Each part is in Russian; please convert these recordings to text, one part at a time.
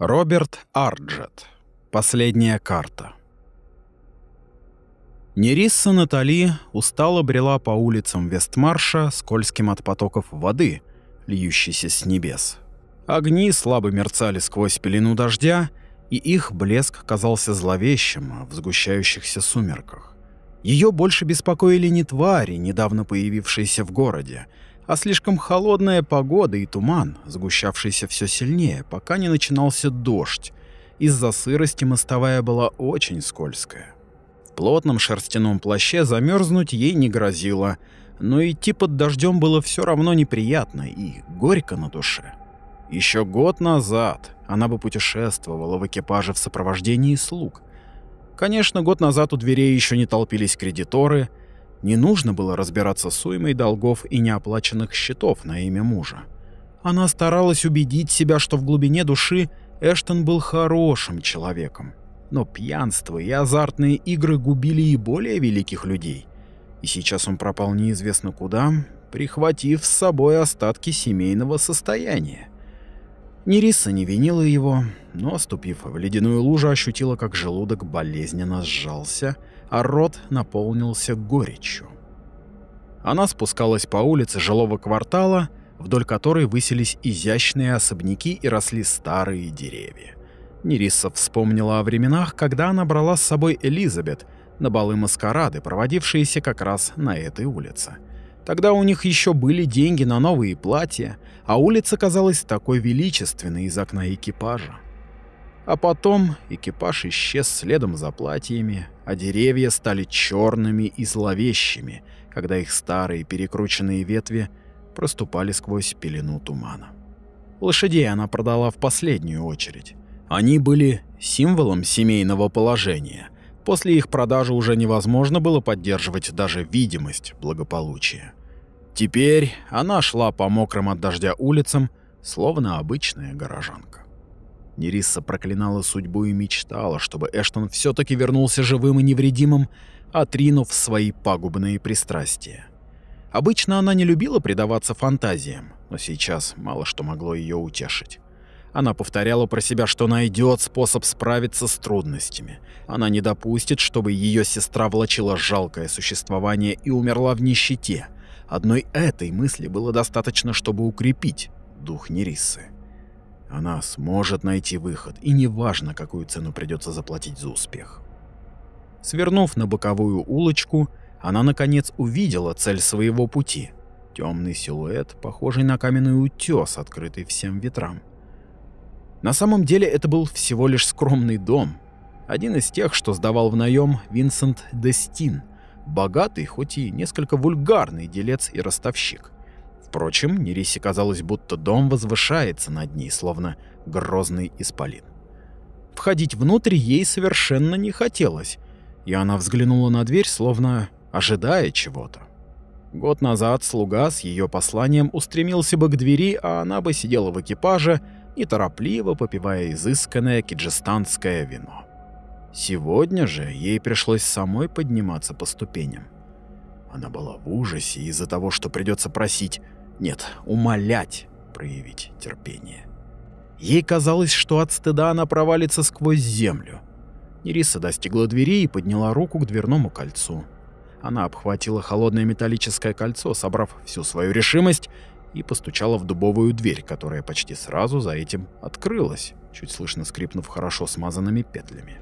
Роберт Арджет. Последняя карта. Нерисса Натали устало брела по улицам Вестмарша, скользким от потоков воды, льющейся с небес. Огни слабо мерцали сквозь пелену дождя, и их блеск казался зловещим в сгущающихся сумерках. Ее больше беспокоили не твари, недавно появившиеся в городе, а слишком холодная погода и туман, сгущавшийся все сильнее, пока не начинался дождь. Из-за сырости мостовая была очень скользкая. В плотном шерстяном плаще замерзнуть ей не грозило, но идти под дождем было все равно неприятно и горько на душе. Еще год назад она бы путешествовала в экипаже в сопровождении слуг. Конечно, год назад у дверей еще не толпились кредиторы, не нужно было разбираться с уймой долгов и неоплаченных счетов на имя мужа. Она старалась убедить себя, что в глубине души Эштон был хорошим человеком. Но пьянство и азартные игры губили и более великих людей. И сейчас он пропал неизвестно куда, прихватив с собой остатки семейного состояния. Нериса не винила его, но, ступив в ледяную лужу, ощутила, как желудок болезненно сжался, а рот наполнился горечью. Она спускалась по улице жилого квартала, вдоль которой высились изящные особняки и росли старые деревья. Нериса вспомнила о временах, когда она брала с собой Элизабет на балы маскарады, проводившиеся как раз на этой улице. Тогда у них еще были деньги на новые платья, а улица казалась такой величественной из окна экипажа. А потом экипаж исчез следом за платьями, а деревья стали черными и зловещими, когда их старые перекрученные ветви проступали сквозь пелену тумана. Лошадей она продала в последнюю очередь. Они были символом семейного положения. После их продажи уже невозможно было поддерживать даже видимость благополучия. Теперь она шла по мокрым от дождя улицам, словно обычная горожанка. Нериса проклинала судьбу и мечтала, чтобы Эштон все-таки вернулся живым и невредимым, отринув свои пагубные пристрастия. Обычно она не любила предаваться фантазиям, но сейчас мало что могло ее утешить. Она повторяла про себя, что найдет способ справиться с трудностями. Она не допустит, чтобы ее сестра влачила жалкое существование и умерла в нищете. Одной этой мысли было достаточно, чтобы укрепить дух Нериссы. Она сможет найти выход, и неважно, какую цену придется заплатить за успех. Свернув на боковую улочку, она наконец увидела цель своего пути. Темный силуэт, похожий на каменный утес, открытый всем ветрам. На самом деле это был всего лишь скромный дом, один из тех, что сдавал в наем Винсент Дестин, богатый, хоть и несколько вульгарный делец и ростовщик. Впрочем, Нерисе казалось, будто дом возвышается над ней, словно грозный исполин. Входить внутрь ей совершенно не хотелось, и она взглянула на дверь, словно ожидая чего-то. Год назад слуга с ее посланием устремился бы к двери, а она бы сидела в экипаже, неторопливо попивая изысканное киджистанское вино. Сегодня же ей пришлось самой подниматься по ступеням. Она была в ужасе из-за того, что придется просить нет, умолять проявить терпение. Ей казалось, что от стыда она провалится сквозь землю. Нериса достигла двери и подняла руку к дверному кольцу. Она обхватила холодное металлическое кольцо, собрав всю свою решимость, и постучала в дубовую дверь, которая почти сразу за этим открылась, чуть слышно скрипнув хорошо смазанными петлями.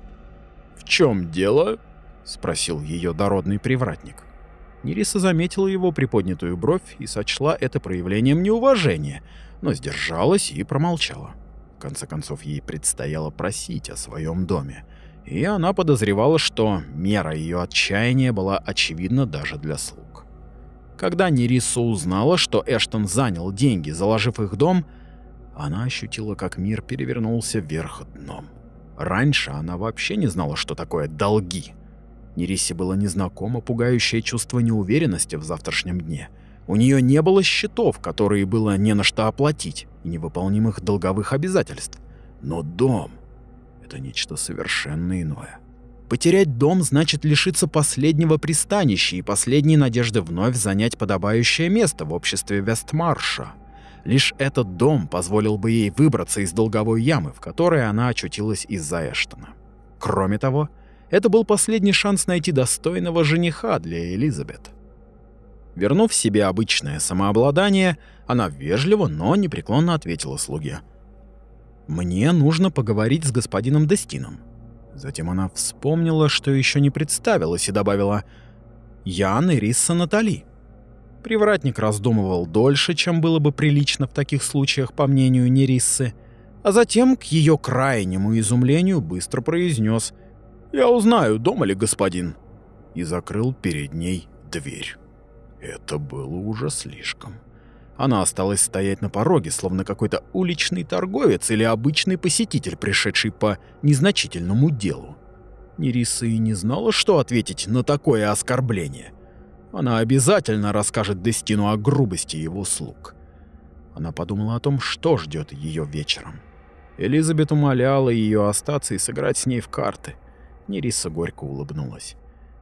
«В чем дело?» — спросил ее дородный привратник. Нериса заметила его приподнятую бровь и сочла это проявлением неуважения, но сдержалась и промолчала. В конце концов, ей предстояло просить о своем доме, и она подозревала, что мера ее отчаяния была очевидна даже для слуг. Когда Нериса узнала, что Эштон занял деньги, заложив их дом, она ощутила, как мир перевернулся вверх дном. Раньше она вообще не знала, что такое долги, Нерисе было незнакомо пугающее чувство неуверенности в завтрашнем дне. У нее не было счетов, которые было не на что оплатить, и невыполнимых долговых обязательств. Но дом — это нечто совершенно иное. Потерять дом значит лишиться последнего пристанища и последней надежды вновь занять подобающее место в обществе Вестмарша. Лишь этот дом позволил бы ей выбраться из долговой ямы, в которой она очутилась из-за Эштона. Кроме того, это был последний шанс найти достойного жениха для Элизабет. Вернув себе обычное самообладание, она вежливо, но непреклонно ответила слуге. «Мне нужно поговорить с господином Дестином». Затем она вспомнила, что еще не представилась, и добавила «Ян и Рисса Натали». Привратник раздумывал дольше, чем было бы прилично в таких случаях, по мнению Нериссы, а затем, к ее крайнему изумлению, быстро произнес – я узнаю, дома ли господин. И закрыл перед ней дверь. Это было уже слишком. Она осталась стоять на пороге, словно какой-то уличный торговец или обычный посетитель, пришедший по незначительному делу. Нериса и не знала, что ответить на такое оскорбление. Она обязательно расскажет Дестину о грубости его слуг. Она подумала о том, что ждет ее вечером. Элизабет умоляла ее остаться и сыграть с ней в карты. Нериса горько улыбнулась.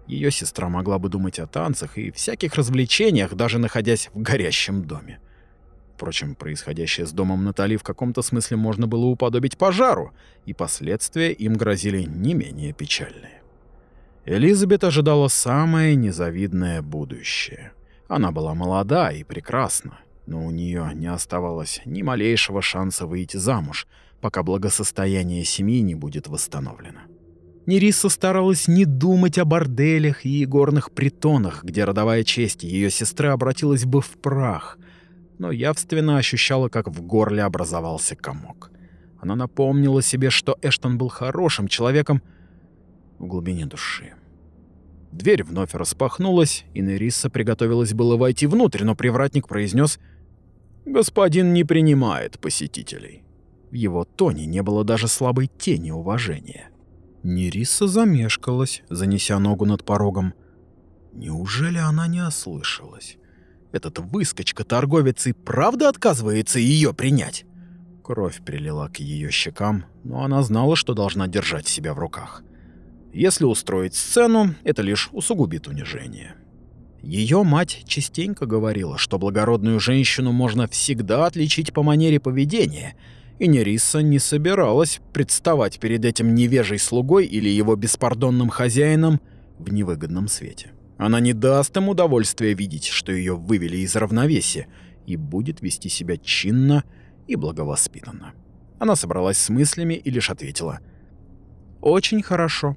Ее сестра могла бы думать о танцах и всяких развлечениях, даже находясь в горящем доме. Впрочем, происходящее с домом Натали в каком-то смысле можно было уподобить пожару, и последствия им грозили не менее печальные. Элизабет ожидала самое незавидное будущее. Она была молода и прекрасна, но у нее не оставалось ни малейшего шанса выйти замуж, пока благосостояние семьи не будет восстановлено. Нериса старалась не думать о борделях и горных притонах, где родовая честь ее сестры обратилась бы в прах, но явственно ощущала, как в горле образовался комок. Она напомнила себе, что Эштон был хорошим человеком в глубине души. Дверь вновь распахнулась, и Нериса приготовилась было войти внутрь, но привратник произнес «Господин не принимает посетителей». В его тоне не было даже слабой тени уважения. Нериса замешкалась, занеся ногу над порогом. Неужели она не ослышалась? Этот выскочка-торговец и правда отказывается ее принять? Кровь прилила к ее щекам, но она знала, что должна держать себя в руках. Если устроить сцену, это лишь усугубит унижение. Ее мать частенько говорила, что благородную женщину можно всегда отличить по манере поведения — и Нериса не собиралась представать перед этим невежей слугой или его беспардонным хозяином в невыгодном свете. Она не даст им удовольствия видеть, что ее вывели из равновесия, и будет вести себя чинно и благовоспитанно. Она собралась с мыслями и лишь ответила «Очень хорошо»,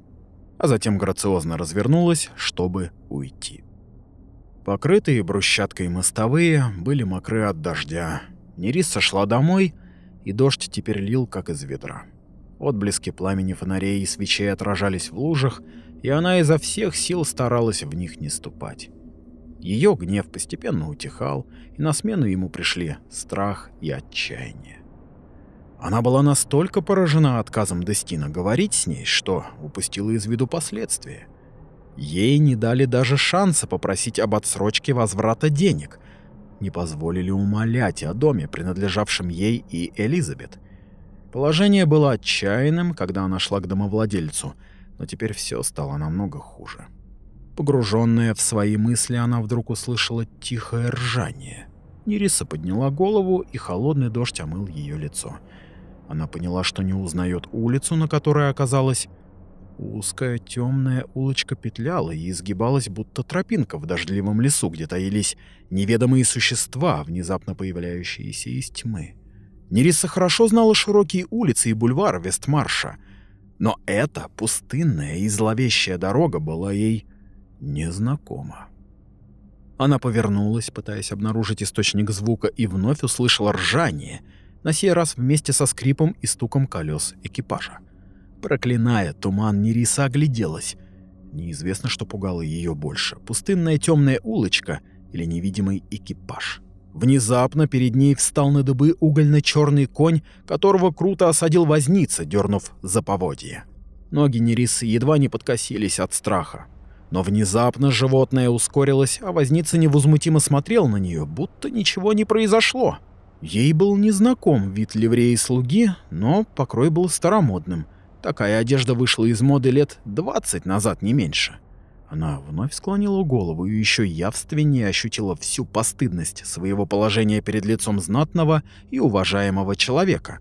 а затем грациозно развернулась, чтобы уйти. Покрытые брусчаткой мостовые были мокры от дождя. Нериса шла домой — и дождь теперь лил, как из ведра. Отблески пламени фонарей и свечей отражались в лужах, и она изо всех сил старалась в них не ступать. Ее гнев постепенно утихал, и на смену ему пришли страх и отчаяние. Она была настолько поражена отказом Дестина говорить с ней, что упустила из виду последствия. Ей не дали даже шанса попросить об отсрочке возврата денег, не позволили умолять о доме, принадлежавшем ей и Элизабет. Положение было отчаянным, когда она шла к домовладельцу, но теперь все стало намного хуже. Погруженная в свои мысли, она вдруг услышала тихое ржание. Нериса подняла голову, и холодный дождь омыл ее лицо. Она поняла, что не узнает улицу, на которой оказалась, Узкая темная улочка петляла и изгибалась, будто тропинка в дождливом лесу, где таились неведомые существа, внезапно появляющиеся из тьмы. Нериса хорошо знала широкие улицы и бульвар Вестмарша, но эта пустынная и зловещая дорога была ей незнакома. Она повернулась, пытаясь обнаружить источник звука, и вновь услышала ржание, на сей раз вместе со скрипом и стуком колес экипажа. Проклиная туман, Нериса огляделась. Неизвестно, что пугало ее больше: пустынная темная улочка или невидимый экипаж. Внезапно перед ней встал на дыбы угольно черный конь, которого круто осадил возница, дернув за поводье. Ноги Нерисы едва не подкосились от страха. Но внезапно животное ускорилось, а возница невозмутимо смотрел на нее, будто ничего не произошло. Ей был незнаком вид ливреи слуги, но покрой был старомодным — Такая одежда вышла из моды лет 20 назад, не меньше. Она вновь склонила голову и еще явственнее ощутила всю постыдность своего положения перед лицом знатного и уважаемого человека.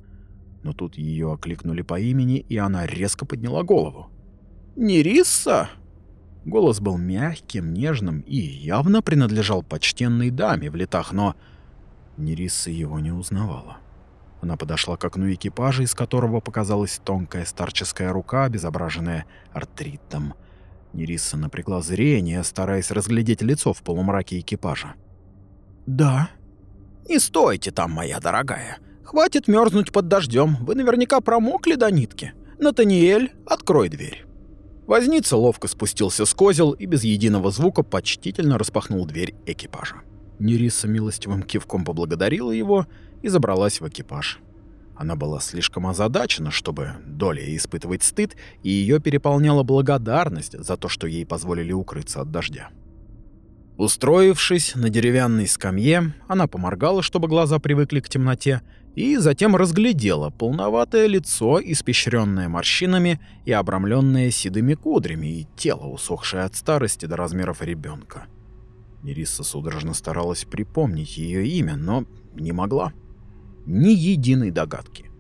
Но тут ее окликнули по имени, и она резко подняла голову. Нерисса. Голос был мягким, нежным и явно принадлежал почтенной даме в летах, но Нерисса его не узнавала. Она подошла к окну экипажа, из которого показалась тонкая старческая рука, обезображенная артритом. Нериса напрягла зрение, стараясь разглядеть лицо в полумраке экипажа. «Да». «Не стойте там, моя дорогая. Хватит мёрзнуть под дождем. Вы наверняка промокли до нитки. Натаниэль, открой дверь». Возница ловко спустился с козел и без единого звука почтительно распахнул дверь экипажа. Нериса милостивым кивком поблагодарила его и забралась в экипаж. Она была слишком озадачена, чтобы долей испытывать стыд, и ее переполняла благодарность за то, что ей позволили укрыться от дождя. Устроившись на деревянной скамье, она поморгала, чтобы глаза привыкли к темноте, и затем разглядела полноватое лицо, испещренное морщинами и обрамленное седыми кудрями, и тело, усохшее от старости до размеров ребенка. Нериса судорожно старалась припомнить ее имя, но не могла ни единой догадки.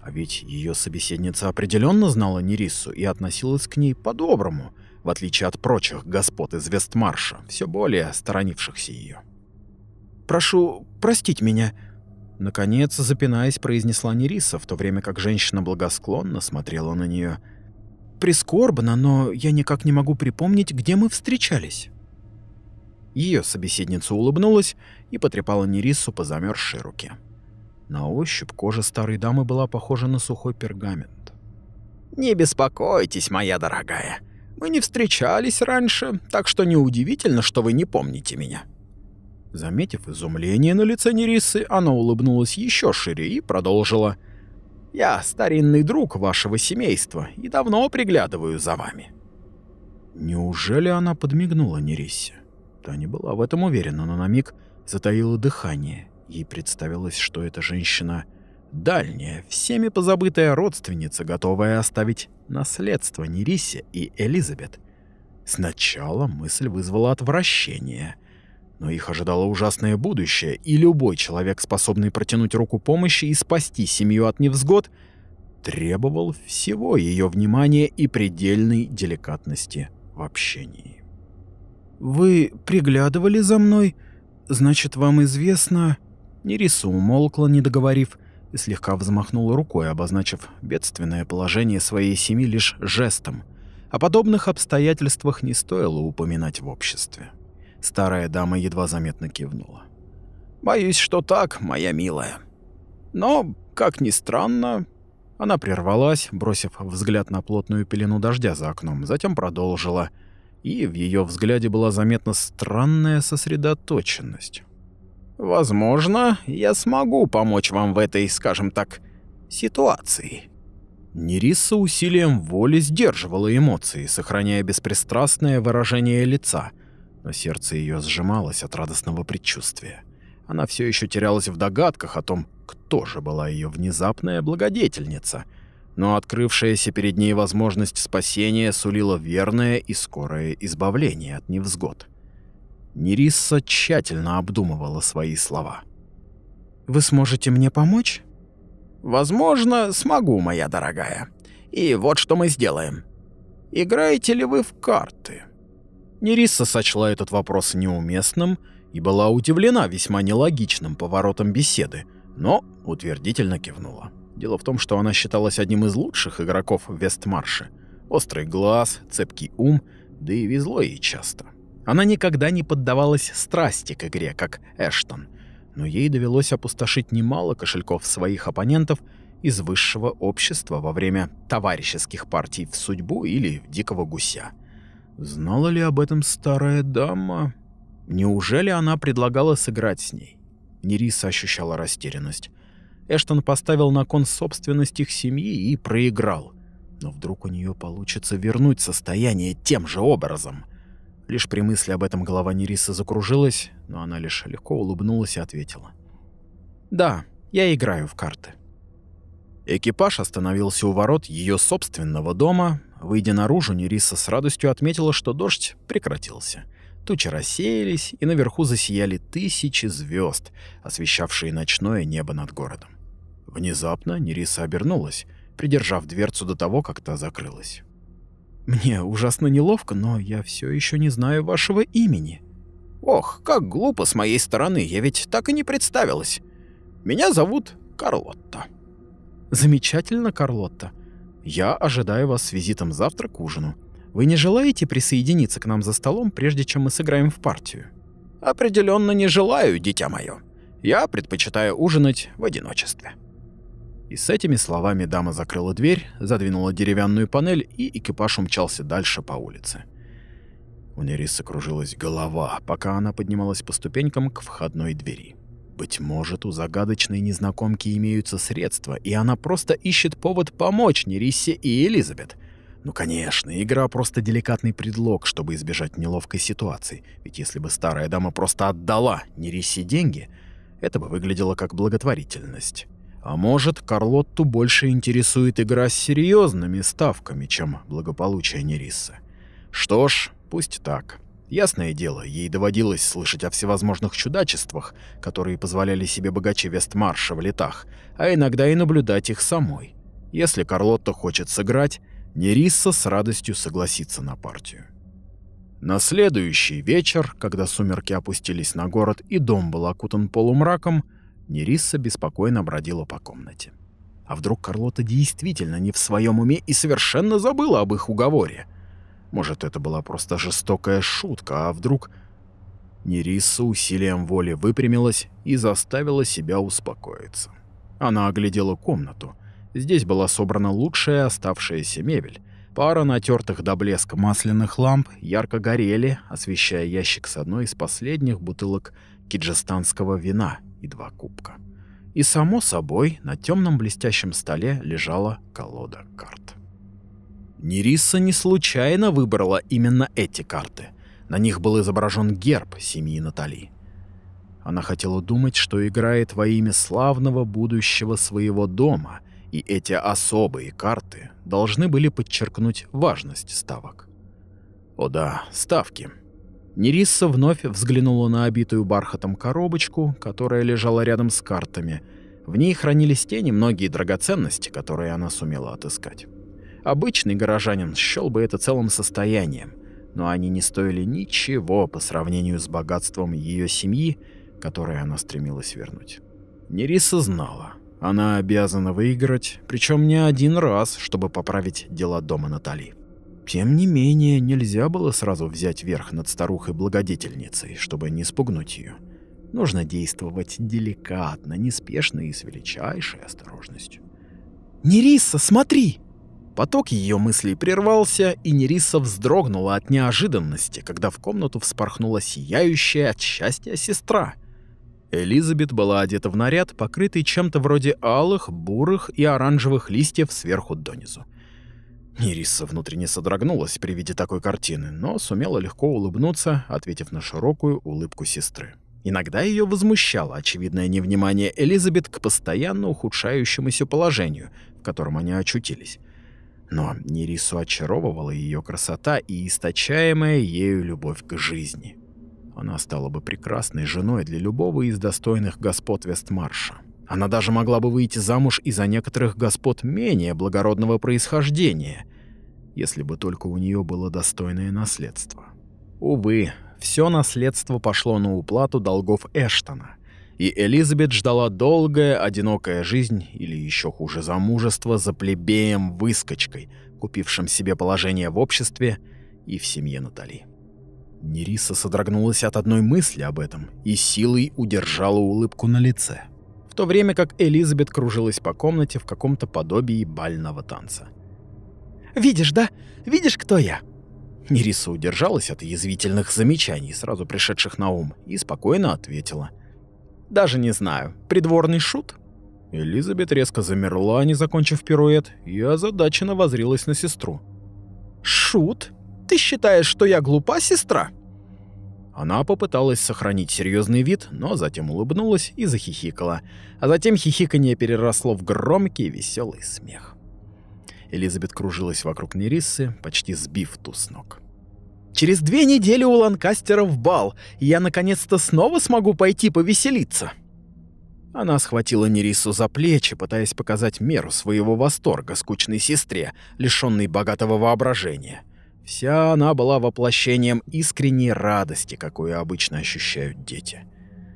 А ведь ее собеседница определенно знала Нериссу и относилась к ней по-доброму, в отличие от прочих господ из Вестмарша, все более сторонившихся ее. «Прошу простить меня», — наконец, запинаясь, произнесла Нериса, в то время как женщина благосклонно смотрела на нее. «Прискорбно, но я никак не могу припомнить, где мы встречались». Ее собеседница улыбнулась и потрепала Нерису по замерзшей руке. На ощупь кожа старой дамы была похожа на сухой пергамент. «Не беспокойтесь, моя дорогая. Мы не встречались раньше, так что неудивительно, что вы не помните меня». Заметив изумление на лице Нерисы, она улыбнулась еще шире и продолжила. «Я старинный друг вашего семейства и давно приглядываю за вами». Неужели она подмигнула Нерисе? Та не была в этом уверена, но на миг затаила дыхание. Ей представилось, что эта женщина дальняя, всеми позабытая родственница, готовая оставить наследство Нерисе и Элизабет. Сначала мысль вызвала отвращение, но их ожидало ужасное будущее, и любой человек, способный протянуть руку помощи и спасти семью от невзгод, требовал всего ее внимания и предельной деликатности в общении. «Вы приглядывали за мной? Значит, вам известно...» Нериса умолкла, не договорив, и слегка взмахнула рукой, обозначив бедственное положение своей семьи лишь жестом. О подобных обстоятельствах не стоило упоминать в обществе. Старая дама едва заметно кивнула. «Боюсь, что так, моя милая. Но, как ни странно...» Она прервалась, бросив взгляд на плотную пелену дождя за окном, затем продолжила. И в ее взгляде была заметна странная сосредоточенность. Возможно, я смогу помочь вам в этой, скажем так, ситуации. Нериса усилием воли сдерживала эмоции, сохраняя беспристрастное выражение лица, но сердце ее сжималось от радостного предчувствия. Она все еще терялась в догадках о том, кто же была ее внезапная благодетельница, но открывшаяся перед ней возможность спасения сулила верное и скорое избавление от невзгод. Нерисса тщательно обдумывала свои слова. «Вы сможете мне помочь?» «Возможно, смогу, моя дорогая. И вот что мы сделаем. Играете ли вы в карты?» Нерисса сочла этот вопрос неуместным и была удивлена весьма нелогичным поворотом беседы, но утвердительно кивнула. Дело в том, что она считалась одним из лучших игроков в Вестмарше. Острый глаз, цепкий ум, да и везло ей часто. Она никогда не поддавалась страсти к игре, как Эштон, но ей довелось опустошить немало кошельков своих оппонентов из высшего общества во время товарищеских партий в судьбу или в дикого гуся. Знала ли об этом старая дама? Неужели она предлагала сыграть с ней? Нериса ощущала растерянность. Эштон поставил на кон собственность их семьи и проиграл. Но вдруг у нее получится вернуть состояние тем же образом — Лишь при мысли об этом голова Нериса закружилась, но она лишь легко улыбнулась и ответила. «Да, я играю в карты». Экипаж остановился у ворот ее собственного дома. Выйдя наружу, Нериса с радостью отметила, что дождь прекратился. Тучи рассеялись, и наверху засияли тысячи звезд, освещавшие ночное небо над городом. Внезапно Нериса обернулась, придержав дверцу до того, как та закрылась. Мне ужасно неловко, но я все еще не знаю вашего имени. Ох, как глупо с моей стороны, я ведь так и не представилась. Меня зовут Карлотта. Замечательно, Карлотта. Я ожидаю вас с визитом завтра к ужину. Вы не желаете присоединиться к нам за столом, прежде чем мы сыграем в партию? Определенно не желаю, дитя мое. Я предпочитаю ужинать в одиночестве. И с этими словами дама закрыла дверь, задвинула деревянную панель, и экипаж умчался дальше по улице. У Нерисы кружилась голова, пока она поднималась по ступенькам к входной двери. Быть может, у загадочной незнакомки имеются средства, и она просто ищет повод помочь Нерисе и Элизабет. Ну, конечно, игра просто деликатный предлог, чтобы избежать неловкой ситуации. Ведь если бы старая дама просто отдала Нерисе деньги, это бы выглядело как благотворительность. А может, Карлотту больше интересует игра с серьезными ставками, чем благополучие Нерисса. Что ж, пусть так. Ясное дело, ей доводилось слышать о всевозможных чудачествах, которые позволяли себе богачи Вестмарша в летах, а иногда и наблюдать их самой. Если Карлотта хочет сыграть, Нерисса с радостью согласится на партию. На следующий вечер, когда сумерки опустились на город и дом был окутан полумраком, Нерисса беспокойно бродила по комнате. А вдруг Карлота действительно не в своем уме и совершенно забыла об их уговоре? Может, это была просто жестокая шутка, а вдруг... Нерисса усилием воли выпрямилась и заставила себя успокоиться. Она оглядела комнату. Здесь была собрана лучшая оставшаяся мебель. Пара натертых до блеска масляных ламп ярко горели, освещая ящик с одной из последних бутылок киджистанского вина, и два кубка. И само собой, на темном блестящем столе лежала колода карт. Нериса не случайно выбрала именно эти карты. На них был изображен герб семьи Натали. Она хотела думать, что играет во имя славного будущего своего дома, и эти особые карты должны были подчеркнуть важность ставок. О да, ставки. Нерисса вновь взглянула на обитую бархатом коробочку, которая лежала рядом с картами. В ней хранились те немногие драгоценности, которые она сумела отыскать. Обычный горожанин счел бы это целым состоянием, но они не стоили ничего по сравнению с богатством ее семьи, которое она стремилась вернуть. Нерисса знала, она обязана выиграть, причем не один раз, чтобы поправить дела дома Натали. Тем не менее, нельзя было сразу взять верх над старухой-благодетельницей, чтобы не спугнуть ее. Нужно действовать деликатно, неспешно и с величайшей осторожностью. Нериса, смотри!» Поток ее мыслей прервался, и Нериса вздрогнула от неожиданности, когда в комнату вспорхнула сияющая от счастья сестра. Элизабет была одета в наряд, покрытый чем-то вроде алых, бурых и оранжевых листьев сверху донизу. Нериса внутренне содрогнулась при виде такой картины, но сумела легко улыбнуться, ответив на широкую улыбку сестры. Иногда ее возмущало очевидное невнимание Элизабет к постоянно ухудшающемуся положению, в котором они очутились. Но Нерису очаровывала ее красота и источаемая ею любовь к жизни. Она стала бы прекрасной женой для любого из достойных господ Вестмарша. Она даже могла бы выйти замуж и за некоторых господ менее благородного происхождения, если бы только у нее было достойное наследство. Увы, все наследство пошло на уплату долгов Эштона, и Элизабет ждала долгая, одинокая жизнь или еще хуже замужество за плебеем-выскочкой, купившим себе положение в обществе и в семье Натали. Нериса содрогнулась от одной мысли об этом и силой удержала улыбку на лице то время как Элизабет кружилась по комнате в каком-то подобии бального танца. «Видишь, да? Видишь, кто я?» Нериса удержалась от язвительных замечаний, сразу пришедших на ум, и спокойно ответила. «Даже не знаю. Придворный шут?» Элизабет резко замерла, не закончив пируэт, и озадаченно возрилась на сестру. «Шут? Ты считаешь, что я глупа, сестра?» Она попыталась сохранить серьезный вид, но затем улыбнулась и захихикала. А затем хихиканье переросло в громкий веселый смех. Элизабет кружилась вокруг Нериссы, почти сбив ту с ног. «Через две недели у Ланкастера в бал, и я наконец-то снова смогу пойти повеселиться!» Она схватила Нерису за плечи, пытаясь показать меру своего восторга скучной сестре, лишенной богатого воображения. Вся она была воплощением искренней радости, какую обычно ощущают дети.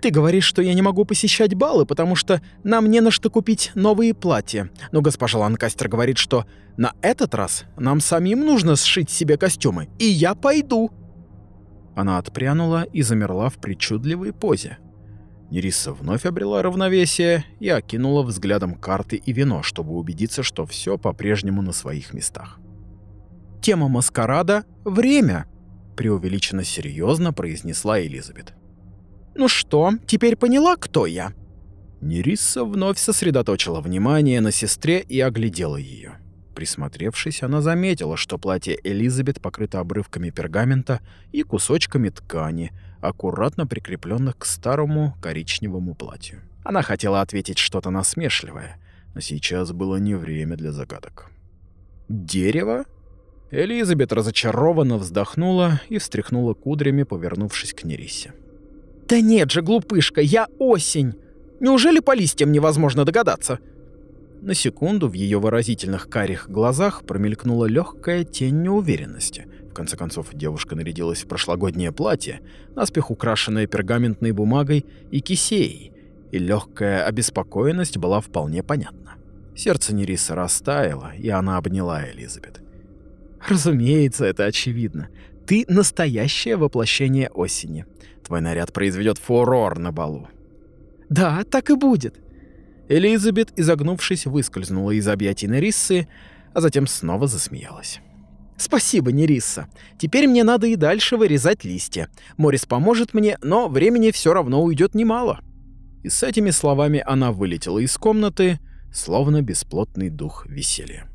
«Ты говоришь, что я не могу посещать балы, потому что нам не на что купить новые платья. Но госпожа Ланкастер говорит, что на этот раз нам самим нужно сшить себе костюмы, и я пойду!» Она отпрянула и замерла в причудливой позе. Нериса вновь обрела равновесие и окинула взглядом карты и вино, чтобы убедиться, что все по-прежнему на своих местах. Тема маскарада — время, преувеличенно серьезно произнесла Элизабет. Ну что, теперь поняла, кто я? Нериса вновь сосредоточила внимание на сестре и оглядела ее. Присмотревшись, она заметила, что платье Элизабет покрыто обрывками пергамента и кусочками ткани, аккуратно прикрепленных к старому коричневому платью. Она хотела ответить что-то насмешливое, но сейчас было не время для загадок. «Дерево?» Элизабет разочарованно вздохнула и встряхнула кудрями, повернувшись к Нерисе. «Да нет же, глупышка, я осень! Неужели по листьям невозможно догадаться?» На секунду в ее выразительных карих глазах промелькнула легкая тень неуверенности. В конце концов, девушка нарядилась в прошлогоднее платье, наспех украшенное пергаментной бумагой и кисеей, и легкая обеспокоенность была вполне понятна. Сердце Нериса растаяло, и она обняла Элизабет. Разумеется, это очевидно. Ты настоящее воплощение осени. Твой наряд произведет фурор на балу. Да, так и будет. Элизабет, изогнувшись, выскользнула из объятий Нериссы, а затем снова засмеялась. «Спасибо, Нерисса. Теперь мне надо и дальше вырезать листья. Морис поможет мне, но времени все равно уйдет немало». И с этими словами она вылетела из комнаты, словно бесплотный дух веселья.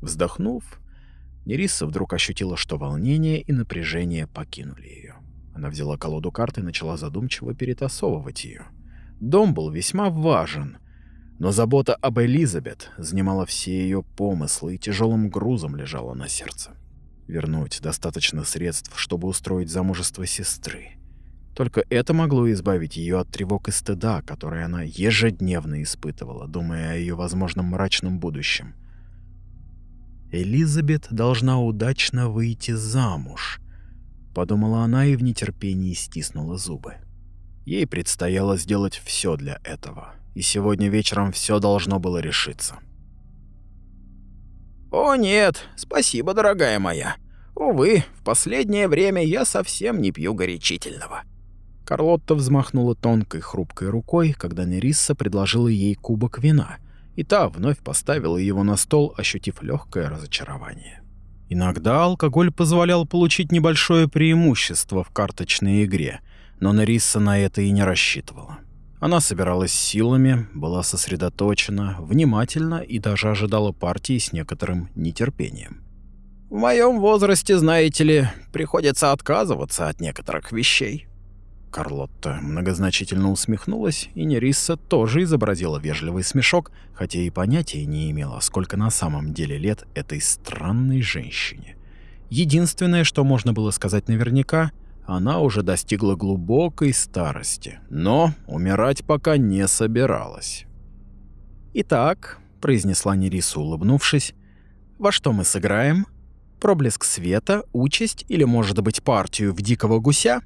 Вздохнув, Нериса вдруг ощутила, что волнение и напряжение покинули ее. Она взяла колоду карт и начала задумчиво перетасовывать ее. Дом был весьма важен, но забота об Элизабет занимала все ее помыслы и тяжелым грузом лежала на сердце. Вернуть достаточно средств, чтобы устроить замужество сестры. Только это могло избавить ее от тревог и стыда, которые она ежедневно испытывала, думая о ее возможном мрачном будущем. Элизабет должна удачно выйти замуж, подумала она и в нетерпении стиснула зубы. Ей предстояло сделать все для этого, и сегодня вечером все должно было решиться. О нет, спасибо, дорогая моя. Увы, в последнее время я совсем не пью горячительного. Карлотта взмахнула тонкой хрупкой рукой, когда Нерисса предложила ей кубок вина — и та вновь поставила его на стол, ощутив легкое разочарование. Иногда алкоголь позволял получить небольшое преимущество в карточной игре, но Нариса на это и не рассчитывала. Она собиралась силами, была сосредоточена, внимательна и даже ожидала партии с некоторым нетерпением. В моем возрасте, знаете ли, приходится отказываться от некоторых вещей, Карлотта многозначительно усмехнулась, и Нерисса тоже изобразила вежливый смешок, хотя и понятия не имела, сколько на самом деле лет этой странной женщине. Единственное, что можно было сказать наверняка, она уже достигла глубокой старости, но умирать пока не собиралась. «Итак», — произнесла Нерисса, улыбнувшись, — «во что мы сыграем? Проблеск света, участь или, может быть, партию в дикого гуся?»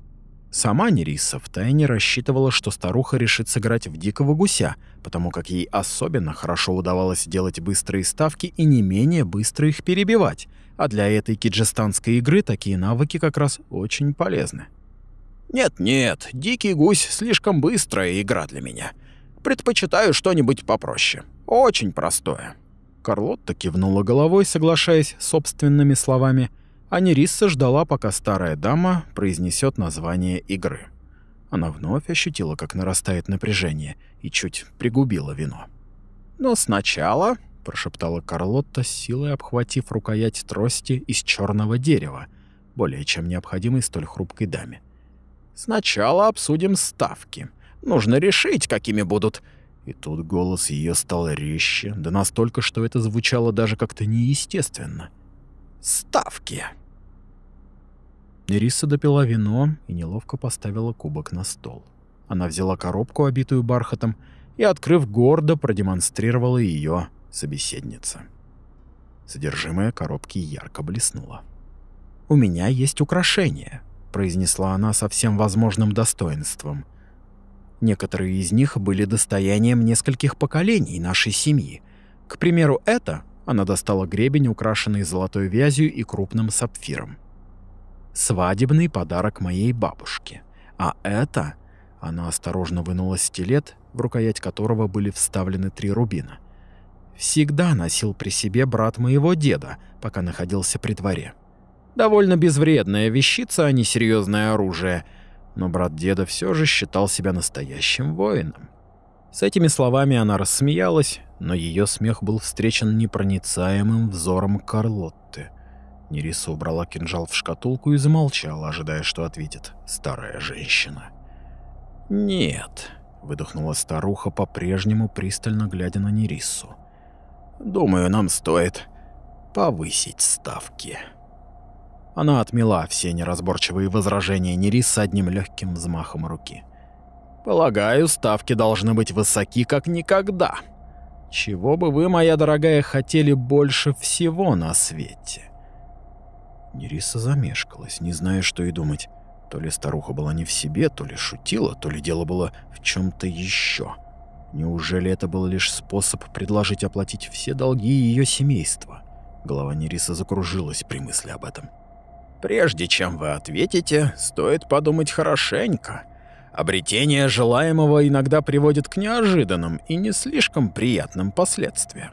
Сама Нериса втайне рассчитывала, что старуха решит сыграть в дикого гуся, потому как ей особенно хорошо удавалось делать быстрые ставки и не менее быстро их перебивать, а для этой киджистанской игры такие навыки как раз очень полезны. «Нет-нет, дикий гусь — слишком быстрая игра для меня. Предпочитаю что-нибудь попроще. Очень простое». Карлотта кивнула головой, соглашаясь с собственными словами — Анирисса ждала, пока старая дама произнесет название игры. Она вновь ощутила, как нарастает напряжение, и чуть пригубила вино. «Но сначала», — прошептала Карлотта, силой обхватив рукоять трости из черного дерева, более чем необходимой столь хрупкой даме. «Сначала обсудим ставки. Нужно решить, какими будут...» И тут голос ее стал резче, да настолько, что это звучало даже как-то неестественно. — ставки. Нериса допила вино и неловко поставила кубок на стол. Она взяла коробку, обитую бархатом, и, открыв гордо, продемонстрировала ее собеседнице. Содержимое коробки ярко блеснуло. «У меня есть украшения, произнесла она со всем возможным достоинством. «Некоторые из них были достоянием нескольких поколений нашей семьи. К примеру, это она достала гребень, украшенный золотой вязью и крупным сапфиром. «Свадебный подарок моей бабушке. А это...» Она осторожно вынула стилет, в рукоять которого были вставлены три рубина. «Всегда носил при себе брат моего деда, пока находился при дворе. Довольно безвредная вещица, а не серьезное оружие. Но брат деда все же считал себя настоящим воином. С этими словами она рассмеялась, но ее смех был встречен непроницаемым взором Карлотты. Нерису убрала кинжал в шкатулку и замолчала, ожидая, что ответит старая женщина. «Нет», — выдохнула старуха, по-прежнему пристально глядя на Нерису. «Думаю, нам стоит повысить ставки». Она отмела все неразборчивые возражения Нериса одним легким взмахом руки. Полагаю, ставки должны быть высоки как никогда. Чего бы вы, моя дорогая, хотели больше всего на свете? Нериса замешкалась, не зная, что и думать. То ли старуха была не в себе, то ли шутила, то ли дело было в чем то еще. Неужели это был лишь способ предложить оплатить все долги ее семейства? Голова Нериса закружилась при мысли об этом. Прежде чем вы ответите, стоит подумать хорошенько Обретение желаемого иногда приводит к неожиданным и не слишком приятным последствиям.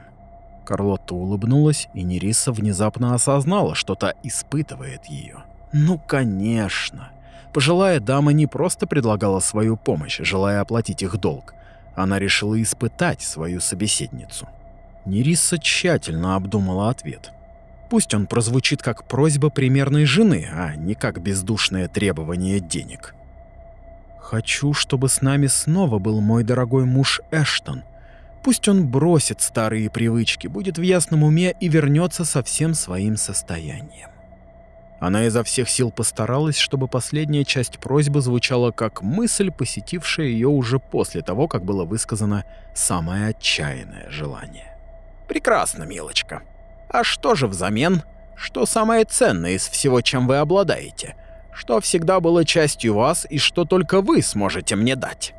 Карлотта улыбнулась, и Нериса внезапно осознала, что-то испытывает ее. Ну, конечно. Пожилая дама не просто предлагала свою помощь, желая оплатить их долг. Она решила испытать свою собеседницу. Нериса тщательно обдумала ответ. Пусть он прозвучит как просьба примерной жены, а не как бездушное требование денег. — Хочу, чтобы с нами снова был мой дорогой муж Эштон. Пусть он бросит старые привычки, будет в ясном уме и вернется со всем своим состоянием. Она изо всех сил постаралась, чтобы последняя часть просьбы звучала как мысль, посетившая ее уже после того, как было высказано самое отчаянное желание. «Прекрасно, милочка. А что же взамен? Что самое ценное из всего, чем вы обладаете?» что всегда было частью вас и что только вы сможете мне дать».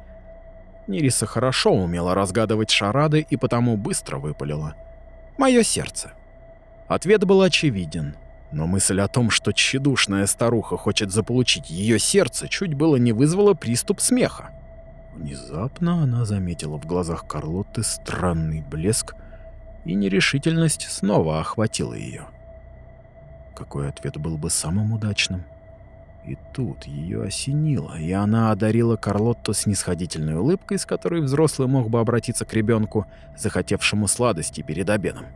Нериса хорошо умела разгадывать шарады и потому быстро выпалила. «Мое сердце». Ответ был очевиден, но мысль о том, что тщедушная старуха хочет заполучить ее сердце, чуть было не вызвала приступ смеха. Внезапно она заметила в глазах Карлотты странный блеск, и нерешительность снова охватила ее. Какой ответ был бы самым удачным? И тут ее осенило, и она одарила Карлотту снисходительной улыбкой, с которой взрослый мог бы обратиться к ребенку, захотевшему сладости перед обедом.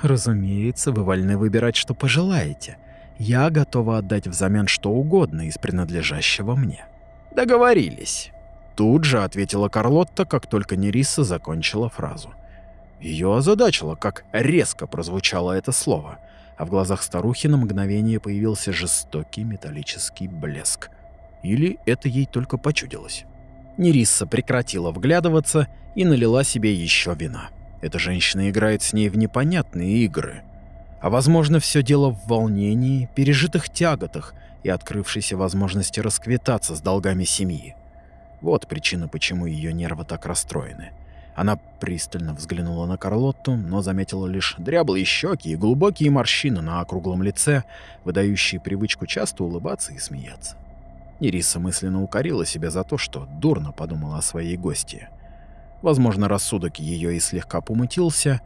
«Разумеется, вы вольны выбирать, что пожелаете. Я готова отдать взамен что угодно из принадлежащего мне». «Договорились», — тут же ответила Карлотта, как только Нериса закончила фразу. Ее озадачило, как резко прозвучало это слово — а в глазах старухи на мгновение появился жестокий металлический блеск. Или это ей только почудилось? Нерисса прекратила вглядываться и налила себе еще вина. Эта женщина играет с ней в непонятные игры. А возможно, все дело в волнении, пережитых тяготах и открывшейся возможности расквитаться с долгами семьи. Вот причина, почему ее нервы так расстроены. Она пристально взглянула на Карлотту, но заметила лишь дряблые щеки и глубокие морщины на округлом лице, выдающие привычку часто улыбаться и смеяться. Ириса мысленно укорила себя за то, что дурно подумала о своей гости. Возможно, рассудок ее и слегка помутился,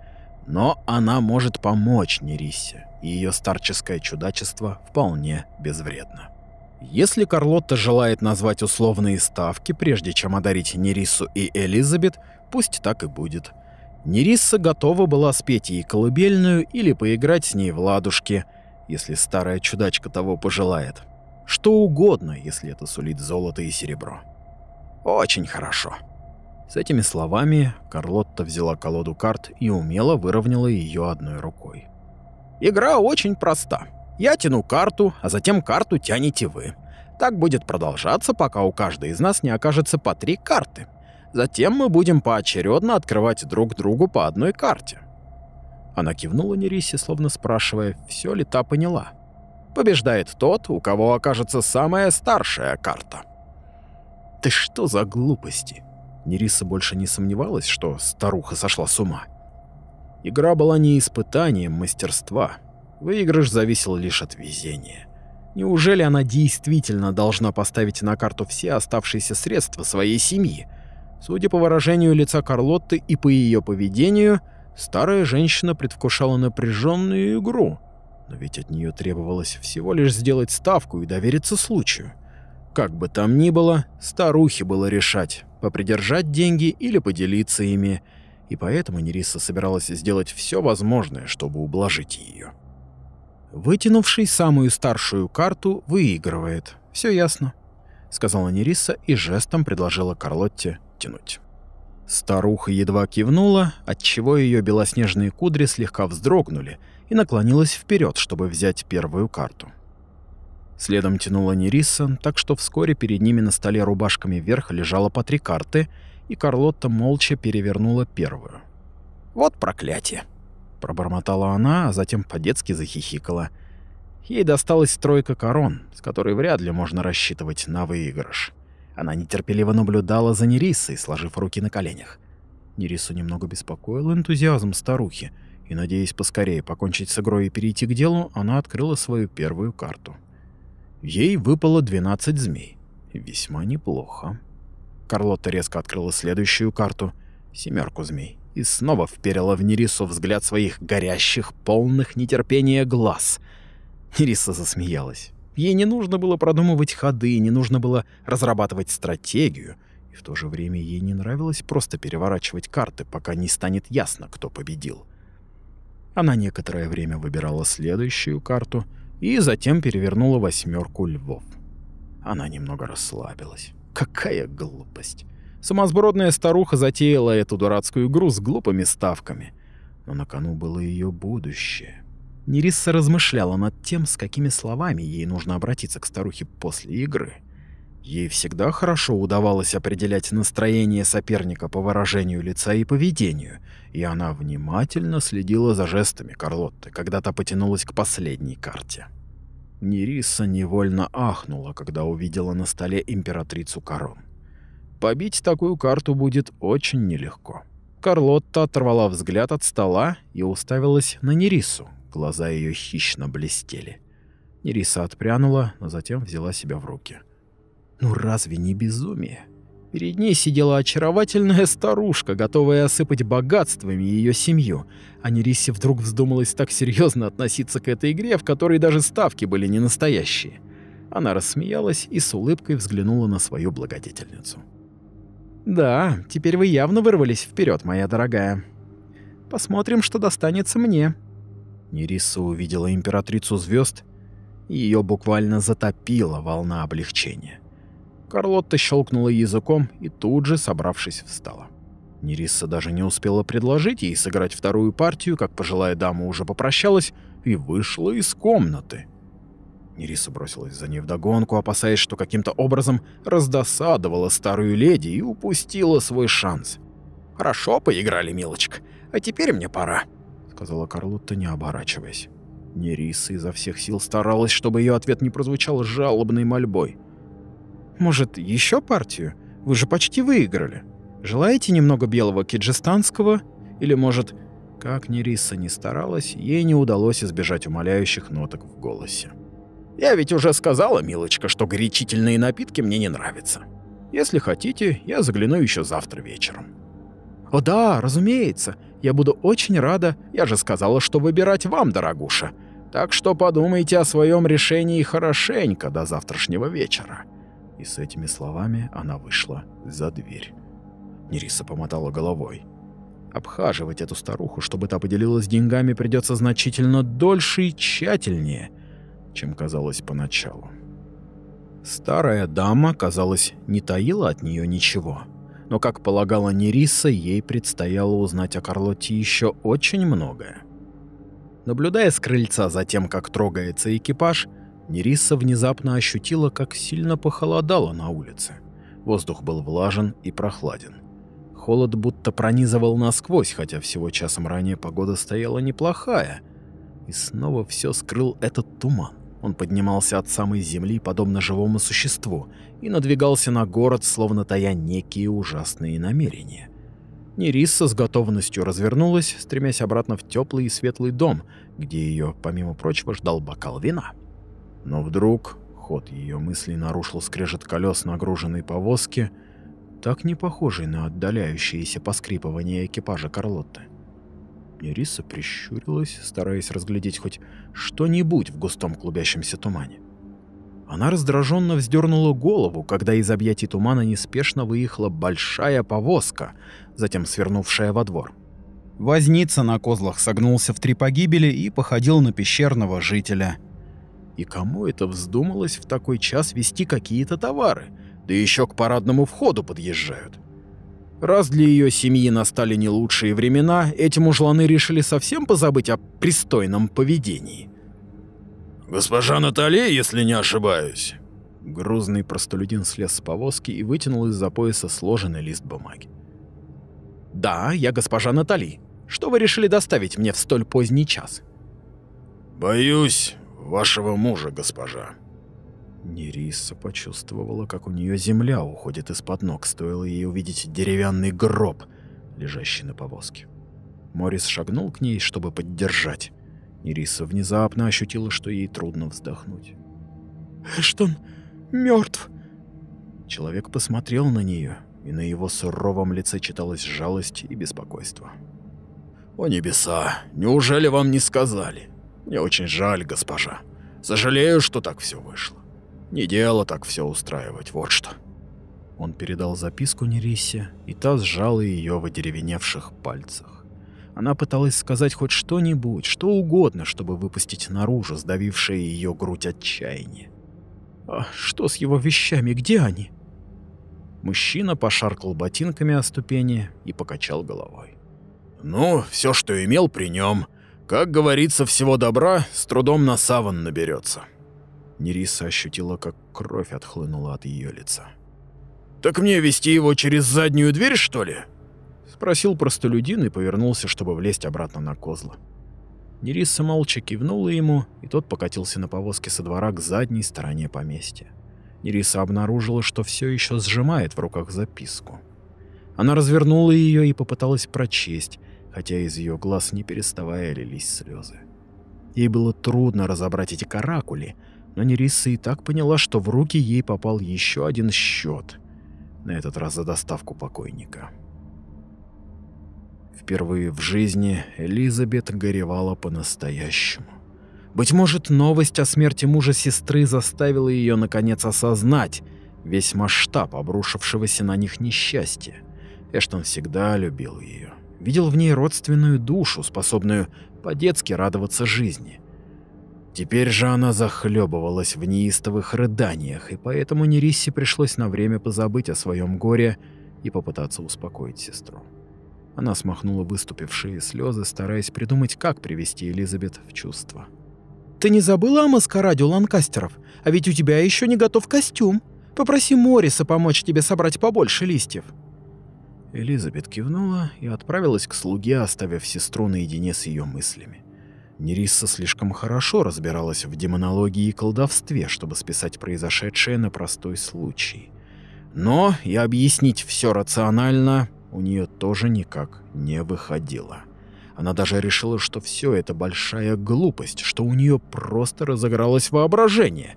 но она может помочь Нерисе, и ее старческое чудачество вполне безвредно. Если Карлотта желает назвать условные ставки, прежде чем одарить Нерису и Элизабет, пусть так и будет. Нерисса готова была спеть ей колыбельную или поиграть с ней в ладушки, если старая чудачка того пожелает. Что угодно, если это сулит золото и серебро. Очень хорошо. С этими словами Карлотта взяла колоду карт и умело выровняла ее одной рукой. Игра очень проста. Я тяну карту, а затем карту тянете вы. Так будет продолжаться, пока у каждой из нас не окажется по три карты. Затем мы будем поочередно открывать друг другу по одной карте. Она кивнула Нерисе, словно спрашивая, все ли та поняла. Побеждает тот, у кого окажется самая старшая карта. «Ты что за глупости?» Нериса больше не сомневалась, что старуха сошла с ума. Игра была не испытанием мастерства — Выигрыш зависел лишь от везения. Неужели она действительно должна поставить на карту все оставшиеся средства своей семьи? Судя по выражению лица Карлотты и по ее поведению, старая женщина предвкушала напряженную игру. Но ведь от нее требовалось всего лишь сделать ставку и довериться случаю. Как бы там ни было, старухе было решать, попридержать деньги или поделиться ими, и поэтому Нериса собиралась сделать все возможное, чтобы ублажить ее. Вытянувший самую старшую карту выигрывает. Все ясно, сказала Нериса и жестом предложила Карлотте тянуть. Старуха едва кивнула, отчего ее белоснежные кудри слегка вздрогнули, и наклонилась вперед, чтобы взять первую карту. Следом тянула Нериса, так что вскоре перед ними на столе рубашками вверх лежало по три карты, и Карлотта молча перевернула первую. «Вот проклятие!» Пробормотала она, а затем по-детски захихикала. Ей досталась тройка корон, с которой вряд ли можно рассчитывать на выигрыш. Она нетерпеливо наблюдала за Нерисой, сложив руки на коленях. Нерису немного беспокоил энтузиазм старухи, и, надеясь поскорее покончить с игрой и перейти к делу, она открыла свою первую карту. Ей выпало 12 змей. Весьма неплохо. Карлотта резко открыла следующую карту — семерку змей и снова вперила в Нерису взгляд своих горящих, полных нетерпения глаз. Нериса засмеялась. Ей не нужно было продумывать ходы, не нужно было разрабатывать стратегию, и в то же время ей не нравилось просто переворачивать карты, пока не станет ясно, кто победил. Она некоторое время выбирала следующую карту и затем перевернула восьмерку львов. Она немного расслабилась. Какая глупость. Самосбродная старуха затеяла эту дурацкую игру с глупыми ставками. Но на кону было ее будущее. Нерисса размышляла над тем, с какими словами ей нужно обратиться к старухе после игры. Ей всегда хорошо удавалось определять настроение соперника по выражению лица и поведению, и она внимательно следила за жестами Карлотты, когда та потянулась к последней карте. Нерисса невольно ахнула, когда увидела на столе императрицу Корон. Побить такую карту будет очень нелегко. Карлотта оторвала взгляд от стола и уставилась на Нерису. Глаза ее хищно блестели. Нериса отпрянула, но затем взяла себя в руки. «Ну разве не безумие?» Перед ней сидела очаровательная старушка, готовая осыпать богатствами ее семью. А Нерисе вдруг вздумалось так серьезно относиться к этой игре, в которой даже ставки были не настоящие. Она рассмеялась и с улыбкой взглянула на свою благодетельницу. Да, теперь вы явно вырвались вперед, моя дорогая. Посмотрим, что достанется мне. Нериса увидела императрицу звезд, и ее буквально затопила волна облегчения. Карлотта щелкнула языком и тут же, собравшись, встала. Нериса даже не успела предложить ей сыграть вторую партию, как пожилая дама уже попрощалась и вышла из комнаты. Нериса бросилась за ней вдогонку, опасаясь, что каким-то образом раздосадовала старую леди и упустила свой шанс. «Хорошо поиграли, милочка, а теперь мне пора», — сказала Карлотта, не оборачиваясь. Нериса изо всех сил старалась, чтобы ее ответ не прозвучал жалобной мольбой. «Может, еще партию? Вы же почти выиграли. Желаете немного белого киджистанского? Или, может...» Как Нериса не старалась, ей не удалось избежать умоляющих ноток в голосе. Я ведь уже сказала, милочка, что горячительные напитки мне не нравятся. Если хотите, я загляну еще завтра вечером. О да, разумеется. Я буду очень рада. Я же сказала, что выбирать вам, дорогуша. Так что подумайте о своем решении хорошенько до завтрашнего вечера. И с этими словами она вышла за дверь. Нериса помотала головой. Обхаживать эту старуху, чтобы та поделилась деньгами, придется значительно дольше и тщательнее — чем казалось поначалу. Старая дама, казалось, не таила от нее ничего. Но, как полагала Нериса, ей предстояло узнать о Карлоте еще очень многое. Наблюдая с крыльца за тем, как трогается экипаж, Нериса внезапно ощутила, как сильно похолодало на улице. Воздух был влажен и прохладен. Холод будто пронизывал насквозь, хотя всего часом ранее погода стояла неплохая. И снова все скрыл этот туман. Он поднимался от самой земли, подобно живому существу, и надвигался на город, словно тая некие ужасные намерения. Нерисса с готовностью развернулась, стремясь обратно в теплый и светлый дом, где ее, помимо прочего, ждал бокал вина. Но вдруг ход ее мыслей нарушил скрежет колес нагруженной повозки, так не похожий на отдаляющееся поскрипывание экипажа Карлотты. Ириса прищурилась, стараясь разглядеть хоть что-нибудь в густом клубящемся тумане. Она раздраженно вздернула голову, когда из объятий тумана неспешно выехала большая повозка, затем свернувшая во двор. Возница на козлах согнулся в три погибели и походил на пещерного жителя. И кому это вздумалось в такой час вести какие-то товары? Да еще к парадному входу подъезжают. Раз для ее семьи настали не лучшие времена, эти мужланы решили совсем позабыть о пристойном поведении. «Госпожа Натали, если не ошибаюсь!» Грузный простолюдин слез с повозки и вытянул из-за пояса сложенный лист бумаги. «Да, я госпожа Натали. Что вы решили доставить мне в столь поздний час?» «Боюсь вашего мужа, госпожа», Нериса почувствовала, как у нее земля уходит из-под ног, стоило ей увидеть деревянный гроб, лежащий на повозке. Морис шагнул к ней, чтобы поддержать. Нериса внезапно ощутила, что ей трудно вздохнуть. «Эштон мертв!» Человек посмотрел на нее, и на его суровом лице читалась жалость и беспокойство. «О небеса! Неужели вам не сказали? Мне очень жаль, госпожа. Сожалею, что так все вышло. Не дело так все устраивать, вот что. Он передал записку Нерисе, и та сжала ее в одеревеневших пальцах. Она пыталась сказать хоть что-нибудь, что угодно, чтобы выпустить наружу сдавившее ее грудь отчаяние. «А что с его вещами? Где они?» Мужчина пошаркал ботинками о ступени и покачал головой. «Ну, все, что имел, при нем. Как говорится, всего добра с трудом на саван наберется. Нериса ощутила, как кровь отхлынула от ее лица. «Так мне вести его через заднюю дверь, что ли?» Спросил простолюдин и повернулся, чтобы влезть обратно на козла. Нериса молча кивнула ему, и тот покатился на повозке со двора к задней стороне поместья. Нериса обнаружила, что все еще сжимает в руках записку. Она развернула ее и попыталась прочесть, хотя из ее глаз не переставая лились слезы. Ей было трудно разобрать эти каракули — но Нериса и так поняла, что в руки ей попал еще один счет, на этот раз за доставку покойника. Впервые в жизни Элизабет горевала по-настоящему. Быть может, новость о смерти мужа сестры заставила ее наконец осознать весь масштаб обрушившегося на них несчастья. Эштон всегда любил ее, видел в ней родственную душу, способную по-детски радоваться жизни – Теперь же она захлебывалась в неистовых рыданиях, и поэтому Нериссе пришлось на время позабыть о своем горе и попытаться успокоить сестру. Она смахнула выступившие слезы, стараясь придумать, как привести Элизабет в чувство. «Ты не забыла о маскараде у ланкастеров? А ведь у тебя еще не готов костюм. Попроси Морриса помочь тебе собрать побольше листьев». Элизабет кивнула и отправилась к слуге, оставив сестру наедине с ее мыслями. Нерисса слишком хорошо разбиралась в демонологии и колдовстве, чтобы списать произошедшее на простой случай. Но и объяснить все рационально у нее тоже никак не выходило. Она даже решила, что все это большая глупость, что у нее просто разыгралось воображение.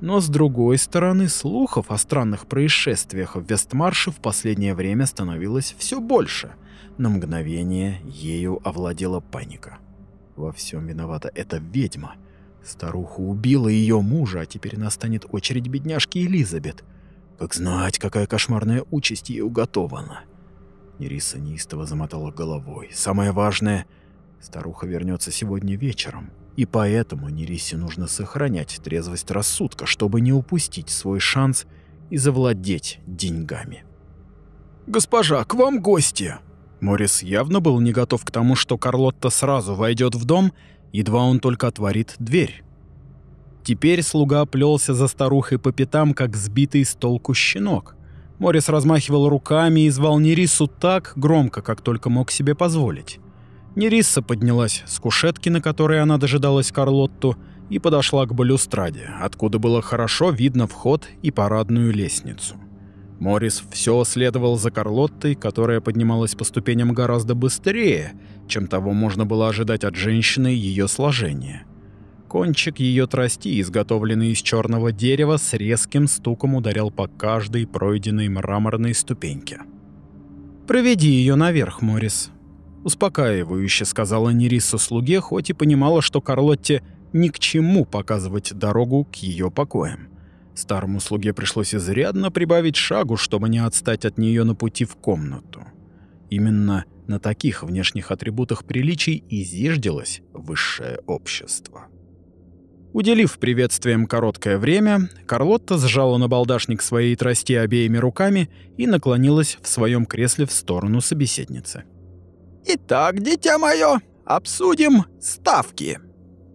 Но с другой стороны, слухов о странных происшествиях в Вестмарше в последнее время становилось все больше. На мгновение ею овладела паника. Во всем виновата эта ведьма. Старуха убила ее мужа, а теперь настанет очередь бедняжки Элизабет. Как знать, какая кошмарная участь ей уготована. Нериса неистово замотала головой. Самое важное, старуха вернется сегодня вечером. И поэтому Нерисе нужно сохранять трезвость рассудка, чтобы не упустить свой шанс и завладеть деньгами. «Госпожа, к вам гости!» Морис явно был не готов к тому, что Карлотта сразу войдет в дом, едва он только отворит дверь. Теперь слуга плелся за старухой по пятам, как сбитый с толку щенок. Морис размахивал руками и звал Нерису так громко, как только мог себе позволить. Нериса поднялась с кушетки, на которой она дожидалась Карлотту, и подошла к балюстраде, откуда было хорошо видно вход и парадную лестницу. Морис все следовал за Карлоттой, которая поднималась по ступеням гораздо быстрее, чем того можно было ожидать от женщины ее сложения. Кончик ее трости, изготовленный из черного дерева, с резким стуком ударял по каждой пройденной мраморной ступеньке. «Проведи ее наверх, Морис», — успокаивающе сказала Нерису слуге, хоть и понимала, что Карлотте ни к чему показывать дорогу к ее покоям. Старому слуге пришлось изрядно прибавить шагу, чтобы не отстать от нее на пути в комнату. Именно на таких внешних атрибутах приличий изиждилось высшее общество. Уделив приветствием короткое время, Карлотта сжала на балдашник своей трости обеими руками и наклонилась в своем кресле в сторону собеседницы. «Итак, дитя мое, обсудим ставки!»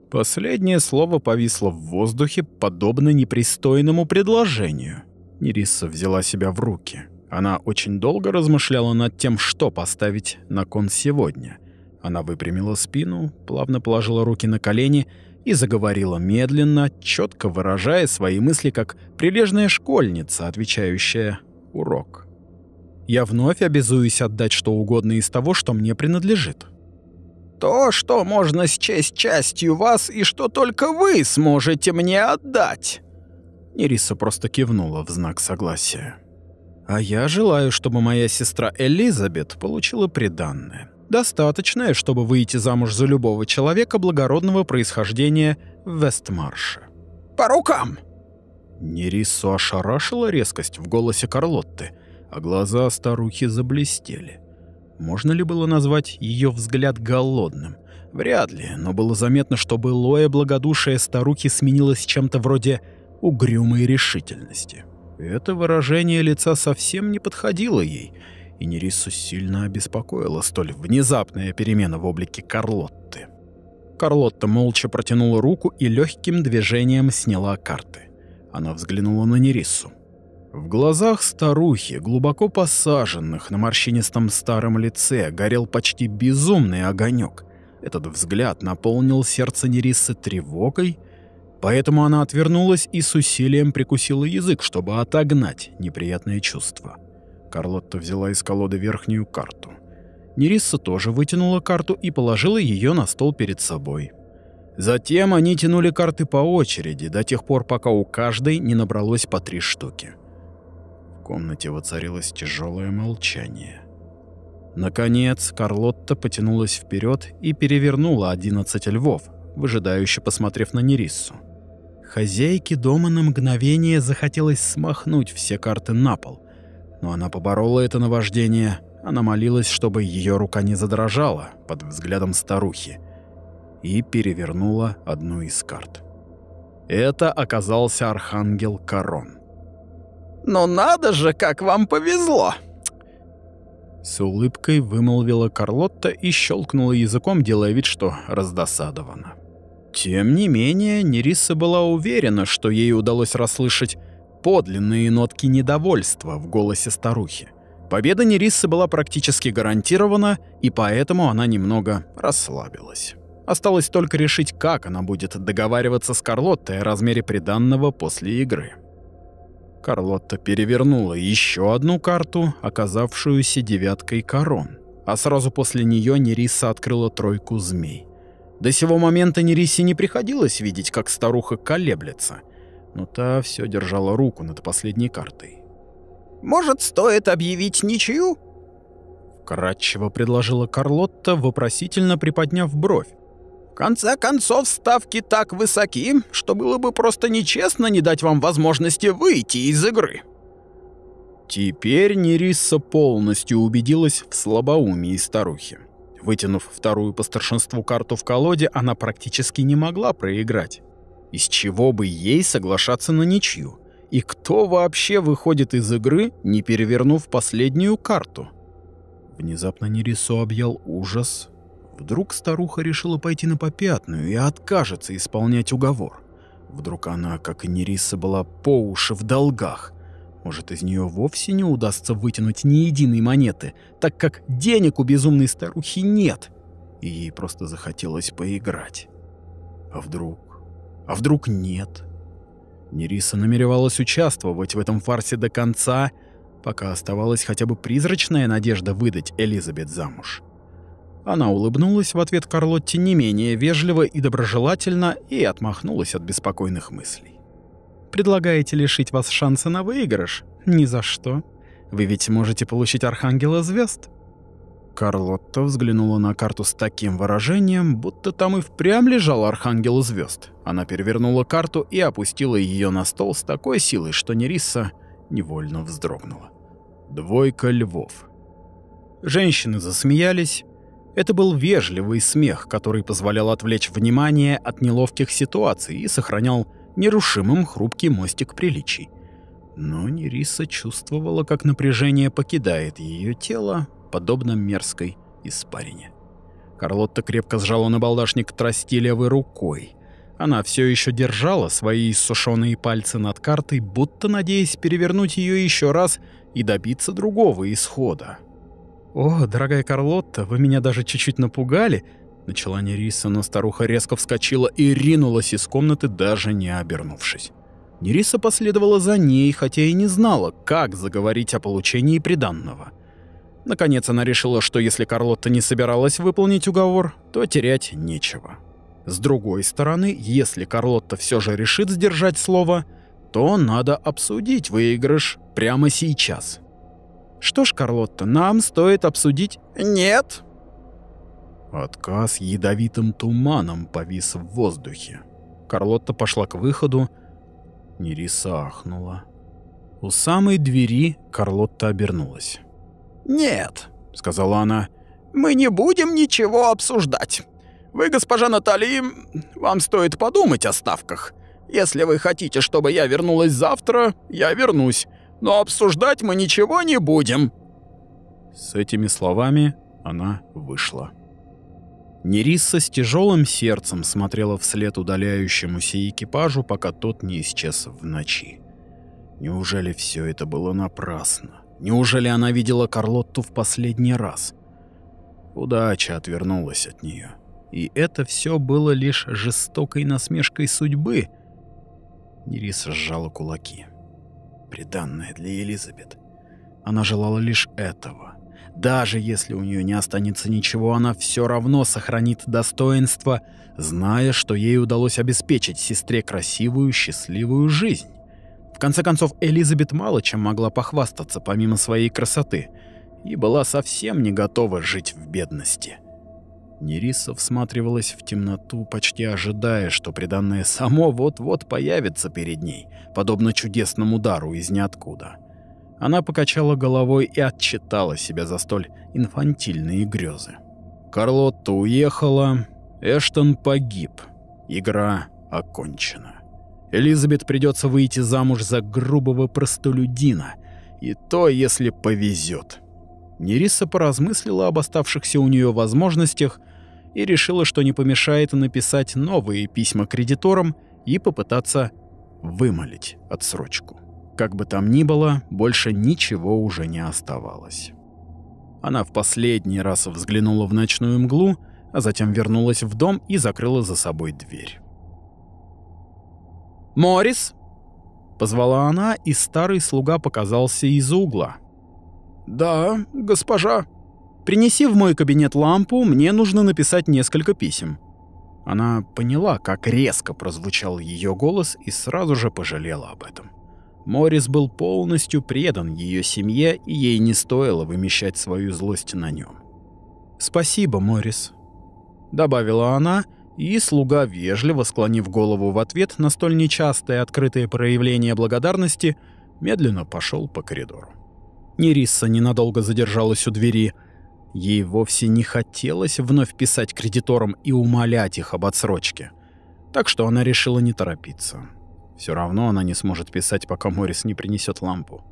Последнее слово повисло в воздухе, подобно непристойному предложению. Нериса взяла себя в руки. Она очень долго размышляла над тем, что поставить на кон сегодня. Она выпрямила спину, плавно положила руки на колени и заговорила медленно, четко выражая свои мысли как прилежная школьница, отвечающая «урок». «Я вновь обязуюсь отдать что угодно из того, что мне принадлежит. То, что можно счесть частью вас и что только вы сможете мне отдать. Нериса просто кивнула в знак согласия. А я желаю, чтобы моя сестра Элизабет получила приданное. Достаточное, чтобы выйти замуж за любого человека благородного происхождения в Вестмарше. «По рукам!» Нерису ошарашила резкость в голосе Карлотты, а глаза старухи заблестели. Можно ли было назвать ее взгляд голодным? Вряд ли, но было заметно, что былое благодушие старухи сменилось чем-то вроде угрюмой решительности. Это выражение лица совсем не подходило ей, и Нерису сильно обеспокоила столь внезапная перемена в облике Карлотты. Карлотта молча протянула руку и легким движением сняла карты. Она взглянула на Нерису. В глазах старухи, глубоко посаженных на морщинистом старом лице, горел почти безумный огонек. Этот взгляд наполнил сердце Нерисы тревогой, поэтому она отвернулась и с усилием прикусила язык, чтобы отогнать неприятное чувство. Карлотта взяла из колоды верхнюю карту. Нерисса тоже вытянула карту и положила ее на стол перед собой. Затем они тянули карты по очереди, до тех пор, пока у каждой не набралось по три штуки комнате воцарилось тяжелое молчание. Наконец, Карлотта потянулась вперед и перевернула 11 львов, выжидающе посмотрев на Нериссу. Хозяйке дома на мгновение захотелось смахнуть все карты на пол, но она поборола это наваждение. Она молилась, чтобы ее рука не задрожала под взглядом старухи, и перевернула одну из карт. Это оказался архангел Корон. Но надо же, как вам повезло!» С улыбкой вымолвила Карлотта и щелкнула языком, делая вид, что раздосадована. Тем не менее, Нериса была уверена, что ей удалось расслышать подлинные нотки недовольства в голосе старухи. Победа Нерисы была практически гарантирована, и поэтому она немного расслабилась. Осталось только решить, как она будет договариваться с Карлоттой о размере приданного после игры. Карлотта перевернула еще одну карту, оказавшуюся девяткой корон, а сразу после нее Нериса открыла тройку змей. До сего момента Нерисе не приходилось видеть, как старуха колеблется, но та все держала руку над последней картой. «Может, стоит объявить ничью?» Кратчево предложила Карлотта, вопросительно приподняв бровь, конце концов, ставки так высоки, что было бы просто нечестно не дать вам возможности выйти из игры». Теперь Нериса полностью убедилась в слабоумии старухи. Вытянув вторую по старшинству карту в колоде, она практически не могла проиграть. Из чего бы ей соглашаться на ничью? И кто вообще выходит из игры, не перевернув последнюю карту? Внезапно Нерису объял ужас, Вдруг старуха решила пойти на попятную и откажется исполнять уговор. Вдруг она, как и Нериса, была по уши в долгах. Может, из нее вовсе не удастся вытянуть ни единой монеты, так как денег у безумной старухи нет, и ей просто захотелось поиграть. А вдруг? А вдруг нет? Нериса намеревалась участвовать в этом фарсе до конца, пока оставалась хотя бы призрачная надежда выдать Элизабет замуж. Она улыбнулась в ответ Карлотте не менее вежливо и доброжелательно и отмахнулась от беспокойных мыслей. «Предлагаете лишить вас шанса на выигрыш? Ни за что. Вы ведь можете получить Архангела Звезд». Карлотта взглянула на карту с таким выражением, будто там и впрямь лежал Архангел Звезд. Она перевернула карту и опустила ее на стол с такой силой, что Нериса невольно вздрогнула. «Двойка львов». Женщины засмеялись, это был вежливый смех, который позволял отвлечь внимание от неловких ситуаций и сохранял нерушимым хрупкий мостик приличий. Но Нериса чувствовала, как напряжение покидает ее тело, подобно мерзкой испарине. Карлотта крепко сжала набалдашник трости левой рукой. Она все еще держала свои иссушенные пальцы над картой, будто надеясь перевернуть ее еще раз и добиться другого исхода, «О, дорогая Карлотта, вы меня даже чуть-чуть напугали!» Начала Нериса, но старуха резко вскочила и ринулась из комнаты, даже не обернувшись. Нериса последовала за ней, хотя и не знала, как заговорить о получении приданного. Наконец она решила, что если Карлотта не собиралась выполнить уговор, то терять нечего. С другой стороны, если Карлотта все же решит сдержать слово, то надо обсудить выигрыш прямо сейчас. «Что ж, Карлотта, нам стоит обсудить...» «Нет!» Отказ ядовитым туманом повис в воздухе. Карлотта пошла к выходу. Нериса ахнула. У самой двери Карлотта обернулась. «Нет», — сказала она, — «мы не будем ничего обсуждать. Вы, госпожа Натали, вам стоит подумать о ставках. Если вы хотите, чтобы я вернулась завтра, я вернусь но обсуждать мы ничего не будем». С этими словами она вышла. Нерисса с тяжелым сердцем смотрела вслед удаляющемуся экипажу, пока тот не исчез в ночи. Неужели все это было напрасно? Неужели она видела Карлотту в последний раз? Удача отвернулась от нее. И это все было лишь жестокой насмешкой судьбы. Нериса сжала кулаки приданное для Елизабет, Она желала лишь этого. Даже если у нее не останется ничего, она все равно сохранит достоинство, зная, что ей удалось обеспечить сестре красивую, счастливую жизнь. В конце концов, Элизабет мало чем могла похвастаться помимо своей красоты и была совсем не готова жить в бедности. Нериса всматривалась в темноту, почти ожидая, что преданное само вот-вот появится перед ней, подобно чудесному дару из ниоткуда. Она покачала головой и отчитала себя за столь инфантильные грезы. Карлотта уехала, Эштон погиб. Игра окончена. Элизабет придется выйти замуж за грубого простолюдина, и то, если повезет. Нериса поразмыслила об оставшихся у нее возможностях и решила, что не помешает написать новые письма кредиторам и попытаться вымолить отсрочку. Как бы там ни было, больше ничего уже не оставалось. Она в последний раз взглянула в ночную мглу, а затем вернулась в дом и закрыла за собой дверь. «Морис!» — позвала она, и старый слуга показался из угла — «Да, госпожа». «Принеси в мой кабинет лампу, мне нужно написать несколько писем». Она поняла, как резко прозвучал ее голос и сразу же пожалела об этом. Морис был полностью предан ее семье, и ей не стоило вымещать свою злость на нем. «Спасибо, Морис», — добавила она, и слуга, вежливо склонив голову в ответ на столь нечастое открытое проявление благодарности, медленно пошел по коридору. Нериса ненадолго задержалась у двери. Ей вовсе не хотелось вновь писать кредиторам и умолять их об отсрочке. Так что она решила не торопиться. Все равно она не сможет писать, пока Морис не принесет лампу.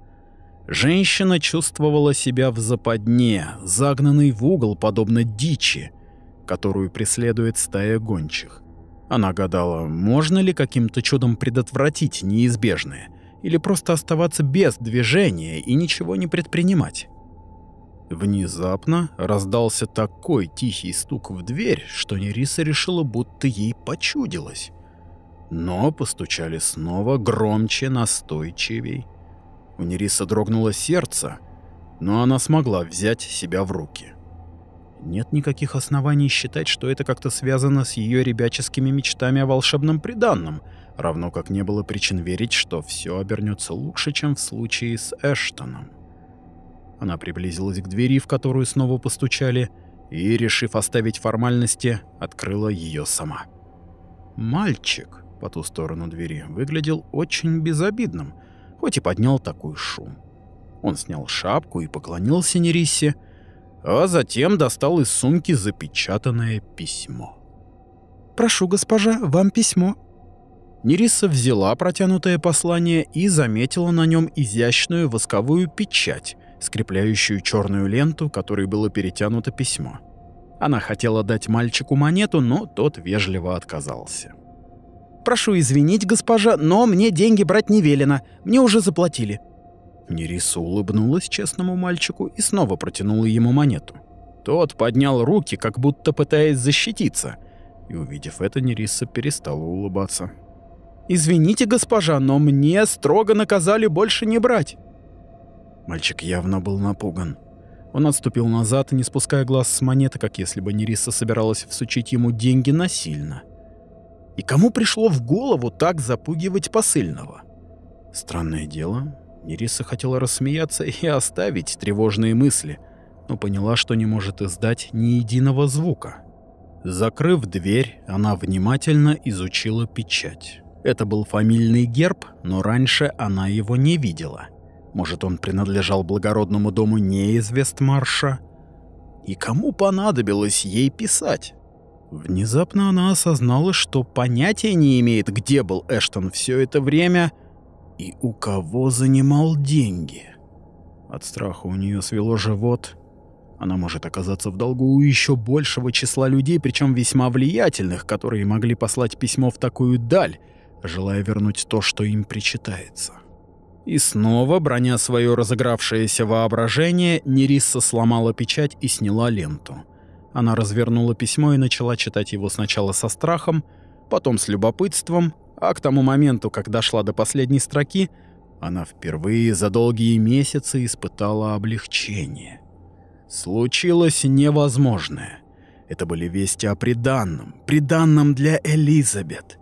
Женщина чувствовала себя в западне, загнанной в угол, подобно дичи, которую преследует стая гончих. Она гадала, можно ли каким-то чудом предотвратить неизбежное или просто оставаться без движения и ничего не предпринимать. Внезапно раздался такой тихий стук в дверь, что Нериса решила, будто ей почудилось. Но постучали снова громче, настойчивей. У Нериса дрогнуло сердце, но она смогла взять себя в руки. Нет никаких оснований считать, что это как-то связано с ее ребяческими мечтами о волшебном приданном — равно как не было причин верить, что все обернется лучше, чем в случае с Эштоном. Она приблизилась к двери, в которую снова постучали, и, решив оставить формальности, открыла ее сама. Мальчик по ту сторону двери выглядел очень безобидным, хоть и поднял такой шум. Он снял шапку и поклонился Нерисе, а затем достал из сумки запечатанное письмо. «Прошу, госпожа, вам письмо», Нериса взяла протянутое послание и заметила на нем изящную восковую печать, скрепляющую черную ленту, которой было перетянуто письмо. Она хотела дать мальчику монету, но тот вежливо отказался. «Прошу извинить, госпожа, но мне деньги брать не велено. Мне уже заплатили». Нериса улыбнулась честному мальчику и снова протянула ему монету. Тот поднял руки, как будто пытаясь защититься. И, увидев это, Нериса перестала улыбаться. «Извините, госпожа, но мне строго наказали больше не брать». Мальчик явно был напуган. Он отступил назад, не спуская глаз с монеты, как если бы Нериса собиралась всучить ему деньги насильно. И кому пришло в голову так запугивать посыльного? Странное дело, Нериса хотела рассмеяться и оставить тревожные мысли, но поняла, что не может издать ни единого звука. Закрыв дверь, она внимательно изучила печать. Это был фамильный герб, но раньше она его не видела. Может, он принадлежал благородному дому марша? И кому понадобилось ей писать? Внезапно она осознала, что понятия не имеет, где был Эштон все это время и у кого занимал деньги. От страха у нее свело живот. Она может оказаться в долгу у еще большего числа людей, причем весьма влиятельных, которые могли послать письмо в такую даль, желая вернуть то, что им причитается. И снова, броня свое разыгравшееся воображение, Нерисса сломала печать и сняла ленту. Она развернула письмо и начала читать его сначала со страхом, потом с любопытством, а к тому моменту, как дошла до последней строки, она впервые за долгие месяцы испытала облегчение. Случилось невозможное. Это были вести о приданном, приданном для Элизабет.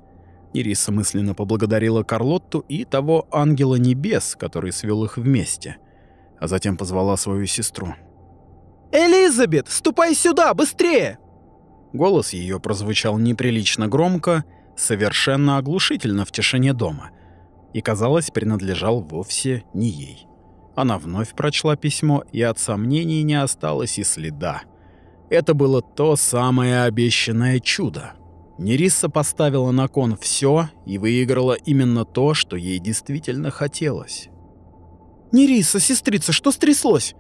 Ириса мысленно поблагодарила Карлотту и того ангела небес, который свел их вместе, а затем позвала свою сестру. «Элизабет, ступай сюда, быстрее!» Голос ее прозвучал неприлично громко, совершенно оглушительно в тишине дома, и, казалось, принадлежал вовсе не ей. Она вновь прочла письмо, и от сомнений не осталось и следа. Это было то самое обещанное чудо, Нерисса поставила на кон все и выиграла именно то, что ей действительно хотелось. «Нериса, сестрица, что стряслось?»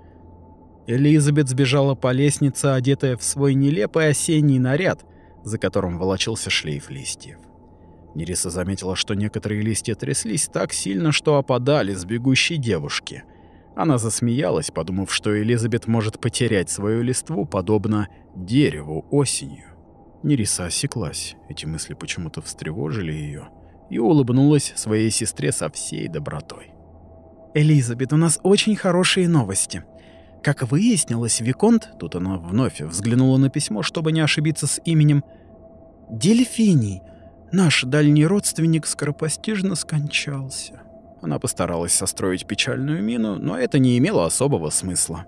Элизабет сбежала по лестнице, одетая в свой нелепый осенний наряд, за которым волочился шлейф листьев. Нериса заметила, что некоторые листья тряслись так сильно, что опадали с бегущей девушки. Она засмеялась, подумав, что Элизабет может потерять свою листву, подобно дереву осенью. Нериса осеклась, эти мысли почему-то встревожили ее, и улыбнулась своей сестре со всей добротой. «Элизабет, у нас очень хорошие новости. Как выяснилось, Виконт, тут она вновь взглянула на письмо, чтобы не ошибиться с именем, Дельфиний, наш дальний родственник, скоропостижно скончался». Она постаралась состроить печальную мину, но это не имело особого смысла.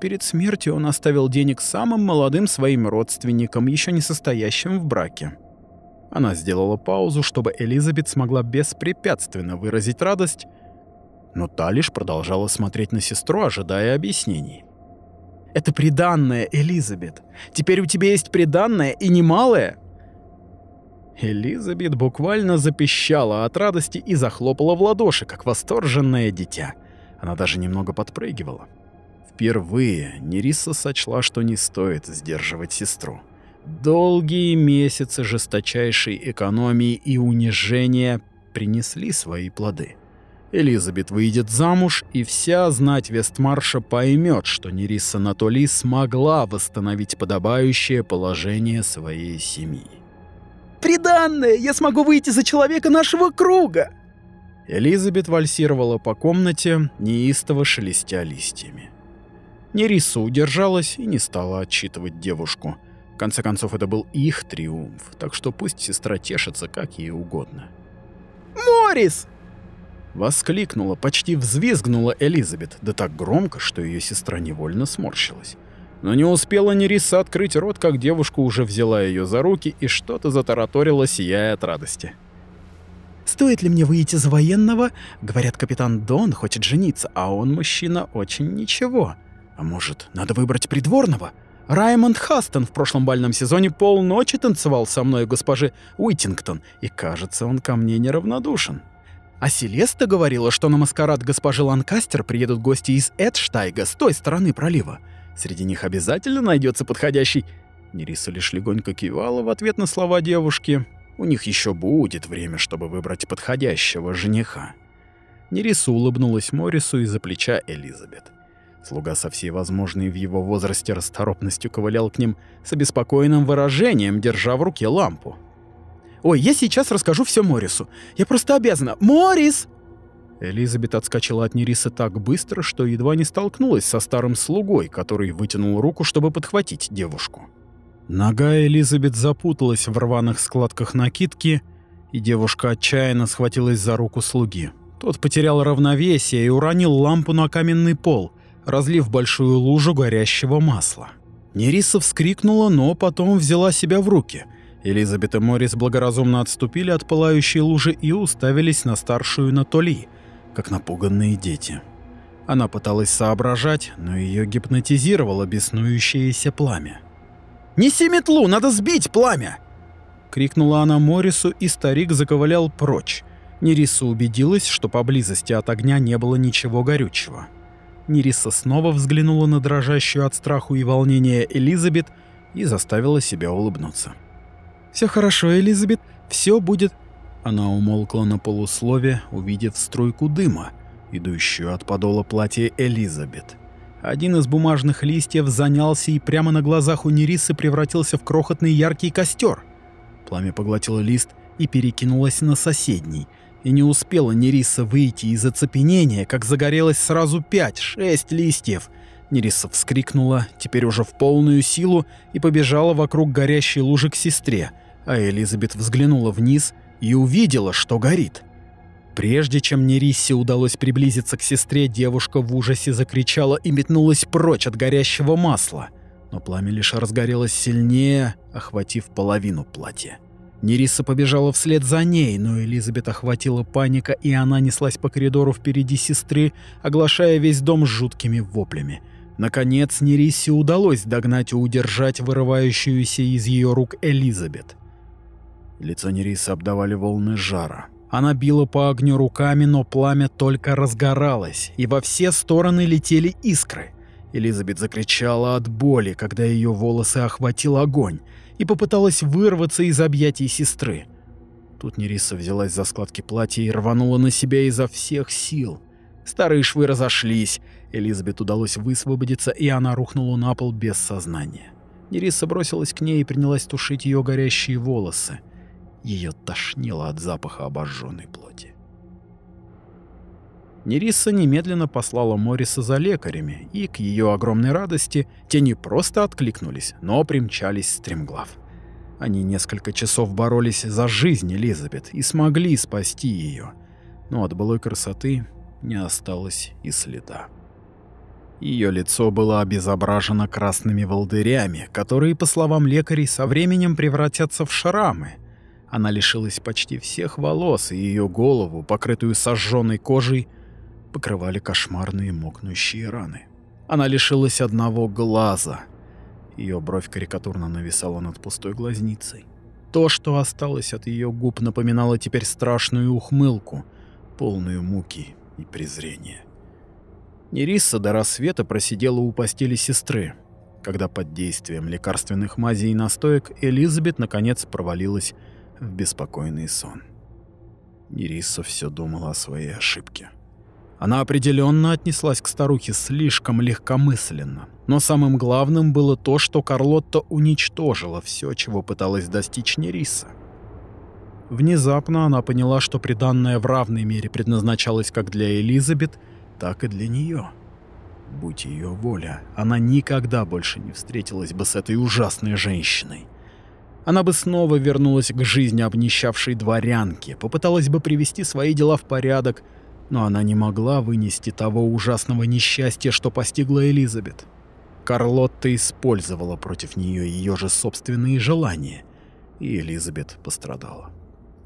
Перед смертью он оставил денег самым молодым своим родственникам, еще не состоящим в браке. Она сделала паузу, чтобы Элизабет смогла беспрепятственно выразить радость, но та лишь продолжала смотреть на сестру, ожидая объяснений. «Это приданное, Элизабет! Теперь у тебя есть приданное и немалое!» Элизабет буквально запищала от радости и захлопала в ладоши, как восторженное дитя. Она даже немного подпрыгивала. Впервые Нериса сочла, что не стоит сдерживать сестру. Долгие месяцы жесточайшей экономии и унижения принесли свои плоды. Элизабет выйдет замуж, и вся знать Вестмарша поймет, что Нериса Анатолий смогла восстановить подобающее положение своей семьи. «Приданное! Я смогу выйти за человека нашего круга!» Элизабет вальсировала по комнате, неистово шелестя листьями. Нериса удержалась и не стала отчитывать девушку. В конце концов, это был их триумф, так что пусть сестра тешится как ей угодно. «Морис!» Воскликнула, почти взвизгнула Элизабет, да так громко, что ее сестра невольно сморщилась. Но не успела Нериса открыть рот, как девушка уже взяла ее за руки и что-то затараторила, сияя от радости. «Стоит ли мне выйти за военного?» Говорят, капитан Дон хочет жениться, а он мужчина очень ничего. А может, надо выбрать придворного? Раймонд Хастон в прошлом бальном сезоне полночи танцевал со мной госпожи Уитингтон, и, кажется, он ко мне неравнодушен. А Селеста говорила, что на маскарад госпожи Ланкастер приедут гости из Эдштайга, с той стороны пролива. Среди них обязательно найдется подходящий... Нериса лишь легонько кивала в ответ на слова девушки. У них еще будет время, чтобы выбрать подходящего жениха. Нериса улыбнулась Морису из-за плеча Элизабет. Слуга со всей возможной в его возрасте расторопностью ковылял к ним с обеспокоенным выражением, держа в руке лампу. «Ой, я сейчас расскажу все Морису. Я просто обязана. Морис!» Элизабет отскочила от Нериса так быстро, что едва не столкнулась со старым слугой, который вытянул руку, чтобы подхватить девушку. Нога Элизабет запуталась в рваных складках накидки, и девушка отчаянно схватилась за руку слуги. Тот потерял равновесие и уронил лампу на каменный пол разлив большую лужу горящего масла. Нериса вскрикнула, но потом взяла себя в руки. Элизабет и Морис благоразумно отступили от пылающей лужи и уставились на старшую Натоли, как напуганные дети. Она пыталась соображать, но ее гипнотизировало беснующееся пламя. «Неси метлу, надо сбить пламя!» крикнула она Морису, и старик заковылял прочь. Нериса убедилась, что поблизости от огня не было ничего горючего. Нериса снова взглянула на дрожащую от страху и волнения Элизабет и заставила себя улыбнуться. «Все хорошо, Элизабет, все будет...» Она умолкла на полуслове, увидев струйку дыма, идущую от подола платья Элизабет. Один из бумажных листьев занялся и прямо на глазах у Нерисы превратился в крохотный яркий костер. Пламя поглотило лист и перекинулось на соседний — и не успела Нериса выйти из оцепенения, как загорелось сразу пять-шесть листьев. Нериса вскрикнула, теперь уже в полную силу, и побежала вокруг горящей лужи к сестре, а Элизабет взглянула вниз и увидела, что горит. Прежде чем Нерисе удалось приблизиться к сестре, девушка в ужасе закричала и метнулась прочь от горящего масла. Но пламя лишь разгорелось сильнее, охватив половину платья. Нериса побежала вслед за ней, но Элизабет охватила паника, и она неслась по коридору впереди сестры, оглашая весь дом жуткими воплями. Наконец, Нерисе удалось догнать и удержать вырывающуюся из ее рук Элизабет. Лицо Нерисы обдавали волны жара. Она била по огню руками, но пламя только разгоралось, и во все стороны летели искры. Элизабет закричала от боли, когда ее волосы охватил огонь, и попыталась вырваться из объятий сестры. Тут Нериса взялась за складки платья и рванула на себя изо всех сил. Старые швы разошлись, Элизабет удалось высвободиться, и она рухнула на пол без сознания. Нериса бросилась к ней и принялась тушить ее горящие волосы. Ее тошнило от запаха обожженной плоти. Нериса немедленно послала Мориса за лекарями, и, к ее огромной радости, те не просто откликнулись, но примчались стремглав. Они несколько часов боролись за жизнь Элизабет и смогли спасти ее, но от былой красоты не осталось и следа. Ее лицо было обезображено красными волдырями, которые, по словам лекарей, со временем превратятся в шрамы – она лишилась почти всех волос, и ее голову, покрытую сожженной кожей, покрывали кошмарные мокнущие раны. Она лишилась одного глаза. Ее бровь карикатурно нависала над пустой глазницей. То, что осталось от ее губ, напоминало теперь страшную ухмылку, полную муки и презрения. Нериса до рассвета просидела у постели сестры, когда под действием лекарственных мазей и настоек Элизабет наконец провалилась в беспокойный сон. Нериса все думала о своей ошибке. Она определенно отнеслась к старухе слишком легкомысленно. Но самым главным было то, что Карлотта уничтожила все, чего пыталась достичь Нериса. Внезапно она поняла, что приданное в равной мере предназначалось как для Элизабет, так и для нее. Будь ее воля, она никогда больше не встретилась бы с этой ужасной женщиной. Она бы снова вернулась к жизни обнищавшей дворянки, попыталась бы привести свои дела в порядок – но она не могла вынести того ужасного несчастья, что постигло Элизабет. Карлотта использовала против нее ее же собственные желания, и Элизабет пострадала.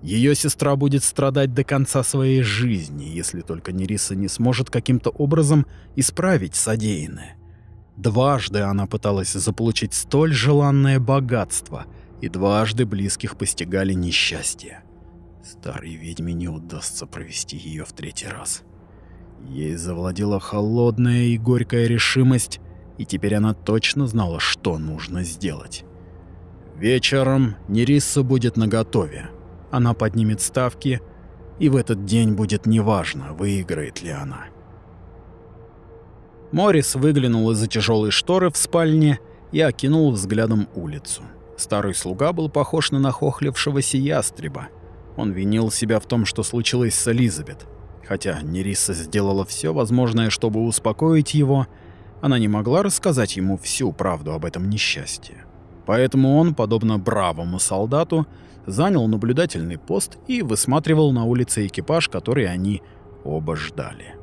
Ее сестра будет страдать до конца своей жизни, если только Нериса не сможет каким-то образом исправить содеянное. Дважды она пыталась заполучить столь желанное богатство, и дважды близких постигали несчастье. Старой ведьме не удастся провести ее в третий раз. Ей завладела холодная и горькая решимость, и теперь она точно знала, что нужно сделать. Вечером Нериса будет наготове. Она поднимет ставки, и в этот день будет неважно, выиграет ли она. Морис выглянул из-за тяжелой шторы в спальне и окинул взглядом улицу. Старый слуга был похож на нахохлившегося ястреба – он винил себя в том, что случилось с Элизабет. Хотя Нериса сделала все возможное, чтобы успокоить его, она не могла рассказать ему всю правду об этом несчастье. Поэтому он, подобно бравому солдату, занял наблюдательный пост и высматривал на улице экипаж, который они оба ждали.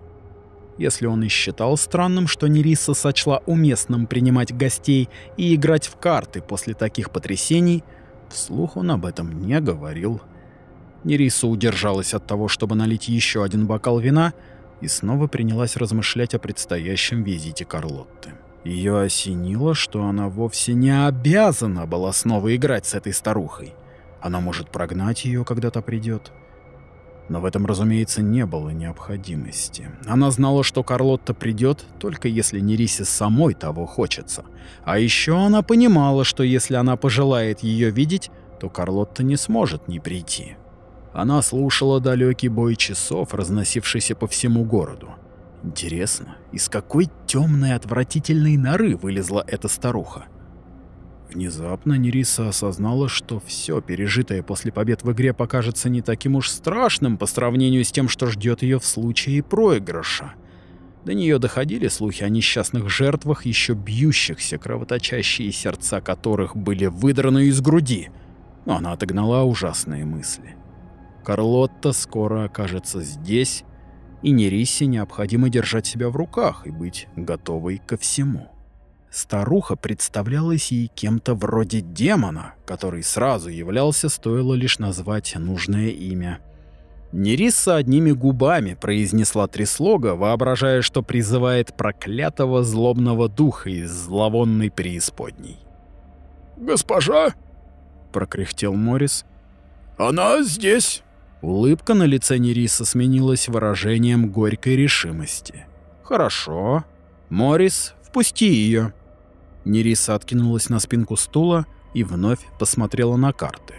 Если он и считал странным, что Нериса сочла уместным принимать гостей и играть в карты после таких потрясений, вслух он об этом не говорил Нериса удержалась от того, чтобы налить еще один бокал вина, и снова принялась размышлять о предстоящем визите Карлотты. Ее осенило, что она вовсе не обязана была снова играть с этой старухой. Она может прогнать ее, когда то придет. Но в этом, разумеется, не было необходимости. Она знала, что Карлотта придет, только если Нерисе самой того хочется. А еще она понимала, что если она пожелает ее видеть, то Карлотта не сможет не прийти. Она слушала далекий бой часов, разносившийся по всему городу. Интересно, из какой темной отвратительной норы вылезла эта старуха? Внезапно Нериса осознала, что все пережитое после побед в игре покажется не таким уж страшным по сравнению с тем, что ждет ее в случае проигрыша. До нее доходили слухи о несчастных жертвах, еще бьющихся, кровоточащие сердца которых были выдраны из груди. Но она отогнала ужасные мысли. Карлотта скоро окажется здесь, и Нерисе необходимо держать себя в руках и быть готовой ко всему. Старуха представлялась ей кем-то вроде демона, который сразу являлся, стоило лишь назвать нужное имя. Нериса одними губами произнесла три слога, воображая, что призывает проклятого злобного духа из зловонной преисподней. «Госпожа!» — прокряхтел Морис. «Она здесь!» Улыбка на лице Нериса сменилась выражением горькой решимости. «Хорошо. Морис, впусти ее». Нериса откинулась на спинку стула и вновь посмотрела на карты.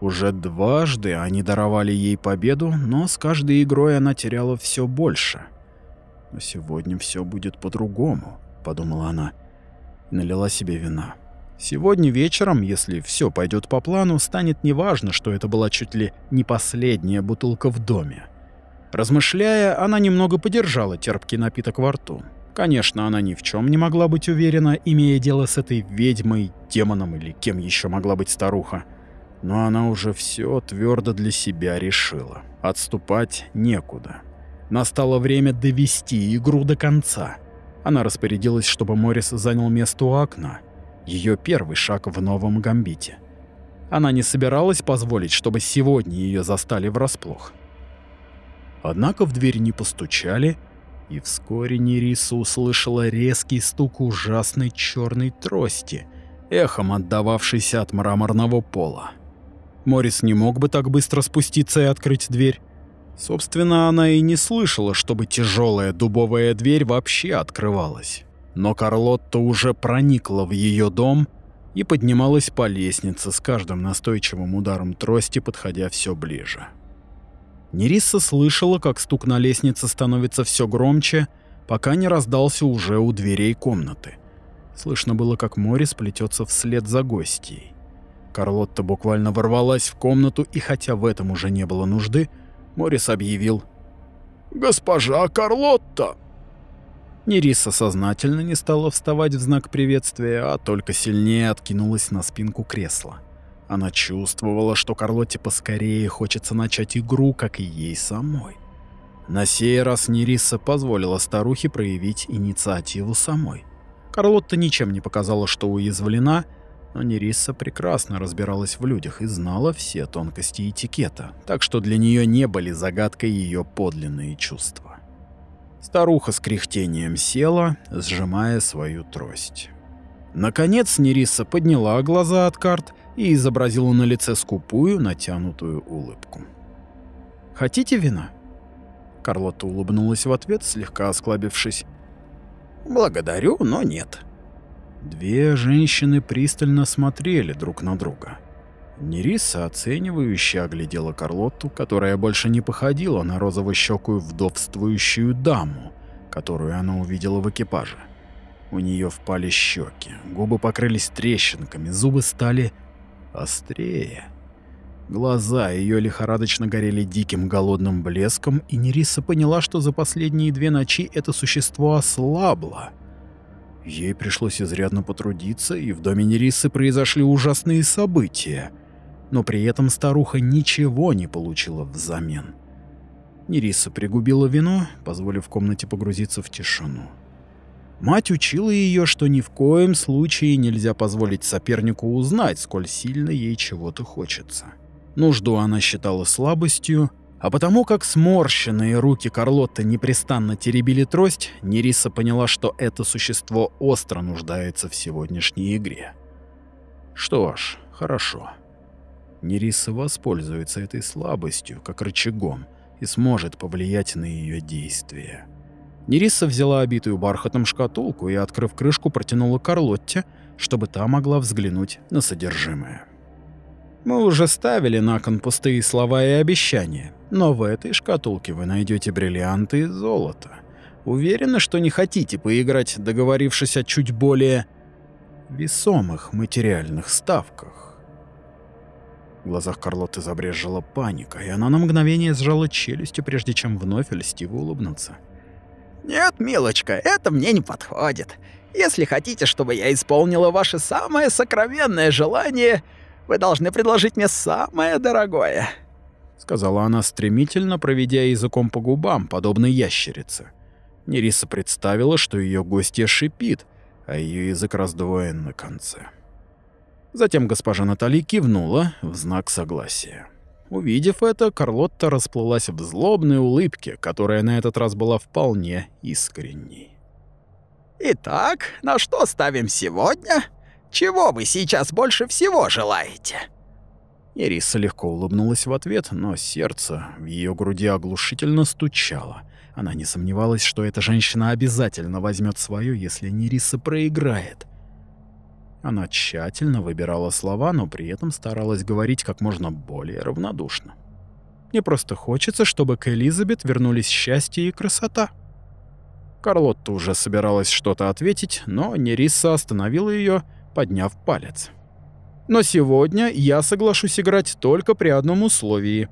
Уже дважды они даровали ей победу, но с каждой игрой она теряла все больше. «Но сегодня все будет по-другому», — подумала она налила себе вина. Сегодня вечером, если все пойдет по плану, станет неважно, что это была чуть ли не последняя бутылка в доме. Размышляя, она немного подержала терпкий напиток во рту. Конечно, она ни в чем не могла быть уверена, имея дело с этой ведьмой, демоном или кем еще могла быть старуха. Но она уже все твердо для себя решила. Отступать некуда. Настало время довести игру до конца. Она распорядилась, чтобы Морис занял место у окна – ее первый шаг в новом гамбите. Она не собиралась позволить, чтобы сегодня ее застали врасплох. Однако в дверь не постучали, и вскоре Нериса услышала резкий стук ужасной черной трости, эхом отдававшейся от мраморного пола. Морис не мог бы так быстро спуститься и открыть дверь. Собственно, она и не слышала, чтобы тяжелая дубовая дверь вообще открывалась но Карлотта уже проникла в ее дом и поднималась по лестнице с каждым настойчивым ударом трости, подходя все ближе. Нерисса слышала, как стук на лестнице становится все громче, пока не раздался уже у дверей комнаты. Слышно было, как море сплетется вслед за гостьей. Карлотта буквально ворвалась в комнату, и хотя в этом уже не было нужды, Морис объявил «Госпожа Карлотта!» Нериса сознательно не стала вставать в знак приветствия, а только сильнее откинулась на спинку кресла. Она чувствовала, что Карлотте поскорее хочется начать игру, как и ей самой. На сей раз Нериса позволила старухе проявить инициативу самой. Карлотта ничем не показала, что уязвлена, но Нериса прекрасно разбиралась в людях и знала все тонкости этикета, так что для нее не были загадкой ее подлинные чувства. Старуха с кряхтением села, сжимая свою трость. Наконец Нериса подняла глаза от карт и изобразила на лице скупую, натянутую улыбку. «Хотите вина?» Карлота улыбнулась в ответ, слегка осклабившись. «Благодарю, но нет». Две женщины пристально смотрели друг на друга. Нериса оценивающе оглядела Карлотту, которая больше не походила на розово вдовствующую даму, которую она увидела в экипаже. У нее впали щеки, губы покрылись трещинками, зубы стали острее. Глаза ее лихорадочно горели диким голодным блеском, и Нериса поняла, что за последние две ночи это существо ослабло. Ей пришлось изрядно потрудиться, и в доме Нерисы произошли ужасные события — но при этом старуха ничего не получила взамен. Нериса пригубила вино, позволив комнате погрузиться в тишину. Мать учила ее, что ни в коем случае нельзя позволить сопернику узнать, сколь сильно ей чего-то хочется. Нужду она считала слабостью, а потому как сморщенные руки Карлотты непрестанно теребили трость, Нериса поняла, что это существо остро нуждается в сегодняшней игре. Что ж, хорошо. Нериса воспользуется этой слабостью, как рычагом, и сможет повлиять на ее действия. Нериса взяла обитую бархатом шкатулку и, открыв крышку, протянула Карлотте, чтобы та могла взглянуть на содержимое. Мы уже ставили на кон пустые слова и обещания, но в этой шкатулке вы найдете бриллианты и золото. Уверена, что не хотите поиграть, договорившись о чуть более весомых материальных ставках. В глазах Карлоты забрежжила паника, и она на мгновение сжала челюстью, прежде чем вновь льстиво улыбнуться. «Нет, милочка, это мне не подходит. Если хотите, чтобы я исполнила ваше самое сокровенное желание, вы должны предложить мне самое дорогое», — сказала она, стремительно проведя языком по губам, подобно ящерице. Нериса представила, что ее гостья шипит, а ее язык раздвоен на конце. Затем госпожа Натали кивнула в знак согласия. Увидев это, Карлотта расплылась в злобной улыбке, которая на этот раз была вполне искренней. «Итак, на что ставим сегодня? Чего вы сейчас больше всего желаете?» Ириса легко улыбнулась в ответ, но сердце в ее груди оглушительно стучало. Она не сомневалась, что эта женщина обязательно возьмет свое, если Нериса проиграет. Она тщательно выбирала слова, но при этом старалась говорить как можно более равнодушно. «Мне просто хочется, чтобы к Элизабет вернулись счастье и красота». Карлотта уже собиралась что-то ответить, но Нериса остановила ее, подняв палец. «Но сегодня я соглашусь играть только при одном условии.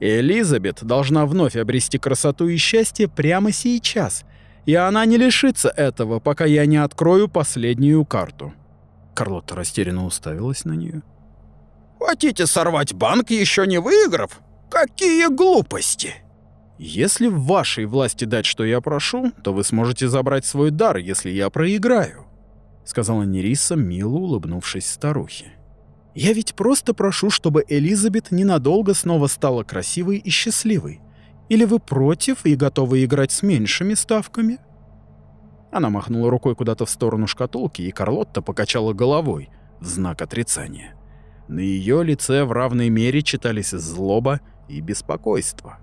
Элизабет должна вновь обрести красоту и счастье прямо сейчас, и она не лишится этого, пока я не открою последнюю карту». Карлотта растерянно уставилась на нее. «Хотите сорвать банк, еще не выиграв? Какие глупости!» «Если в вашей власти дать, что я прошу, то вы сможете забрать свой дар, если я проиграю», — сказала Нериса, мило улыбнувшись старухе. «Я ведь просто прошу, чтобы Элизабет ненадолго снова стала красивой и счастливой. Или вы против и готовы играть с меньшими ставками?» Она махнула рукой куда-то в сторону шкатулки, и Карлотта покачала головой в знак отрицания. На ее лице в равной мере читались злоба и беспокойство.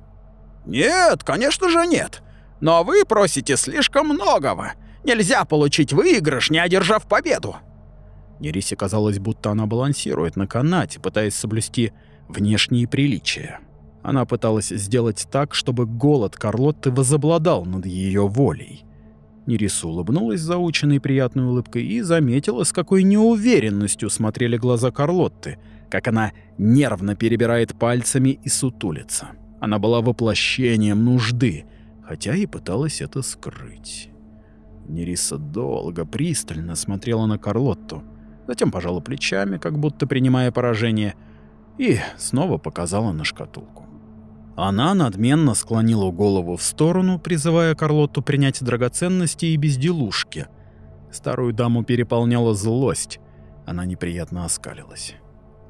«Нет, конечно же нет. Но вы просите слишком многого. Нельзя получить выигрыш, не одержав победу». Нерисе казалось, будто она балансирует на канате, пытаясь соблюсти внешние приличия. Она пыталась сделать так, чтобы голод Карлотты возобладал над ее волей. Нерису улыбнулась заученной приятной улыбкой и заметила, с какой неуверенностью смотрели глаза Карлотты, как она нервно перебирает пальцами и сутулится. Она была воплощением нужды, хотя и пыталась это скрыть. Нериса долго, пристально смотрела на Карлотту, затем пожала плечами, как будто принимая поражение, и снова показала на шкатулку. Она надменно склонила голову в сторону, призывая Карлотту принять драгоценности и безделушки. Старую даму переполняла злость. Она неприятно оскалилась.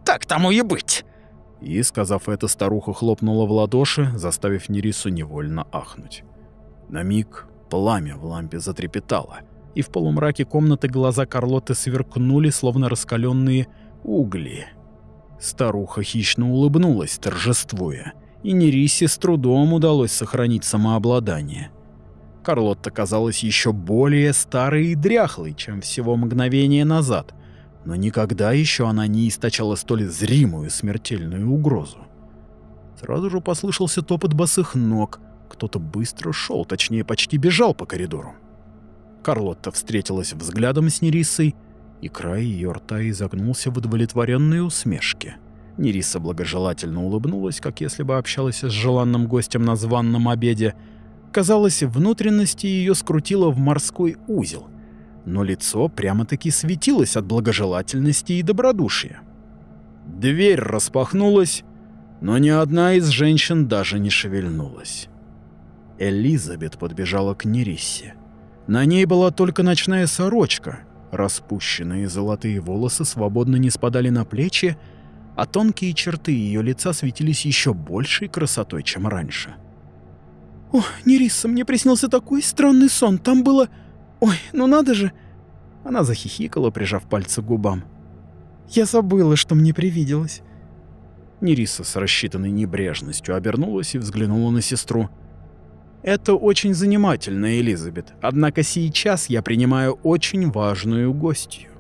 «Так тому и быть!» И, сказав это, старуха хлопнула в ладоши, заставив Нерису невольно ахнуть. На миг пламя в лампе затрепетало, и в полумраке комнаты глаза Карлоты сверкнули, словно раскаленные угли. Старуха хищно улыбнулась, торжествуя и Нерисе с трудом удалось сохранить самообладание. Карлотта казалась еще более старой и дряхлой, чем всего мгновение назад, но никогда еще она не источала столь зримую смертельную угрозу. Сразу же послышался топот босых ног. Кто-то быстро шел, точнее, почти бежал по коридору. Карлотта встретилась взглядом с Нерисой, и край ее рта изогнулся в удовлетворенной усмешке. — Нериса благожелательно улыбнулась, как если бы общалась с желанным гостем на званном обеде. Казалось, внутренности ее скрутило в морской узел, но лицо прямо-таки светилось от благожелательности и добродушия. Дверь распахнулась, но ни одна из женщин даже не шевельнулась. Элизабет подбежала к Нерисе. На ней была только ночная сорочка, распущенные золотые волосы свободно не спадали на плечи, а тонкие черты ее лица светились еще большей красотой, чем раньше. «О, Нериса, мне приснился такой странный сон, там было... Ой, ну надо же!» Она захихикала, прижав пальцы к губам. «Я забыла, что мне привиделось». Нериса с рассчитанной небрежностью обернулась и взглянула на сестру. «Это очень занимательно, Элизабет, однако сейчас я принимаю очень важную гостью».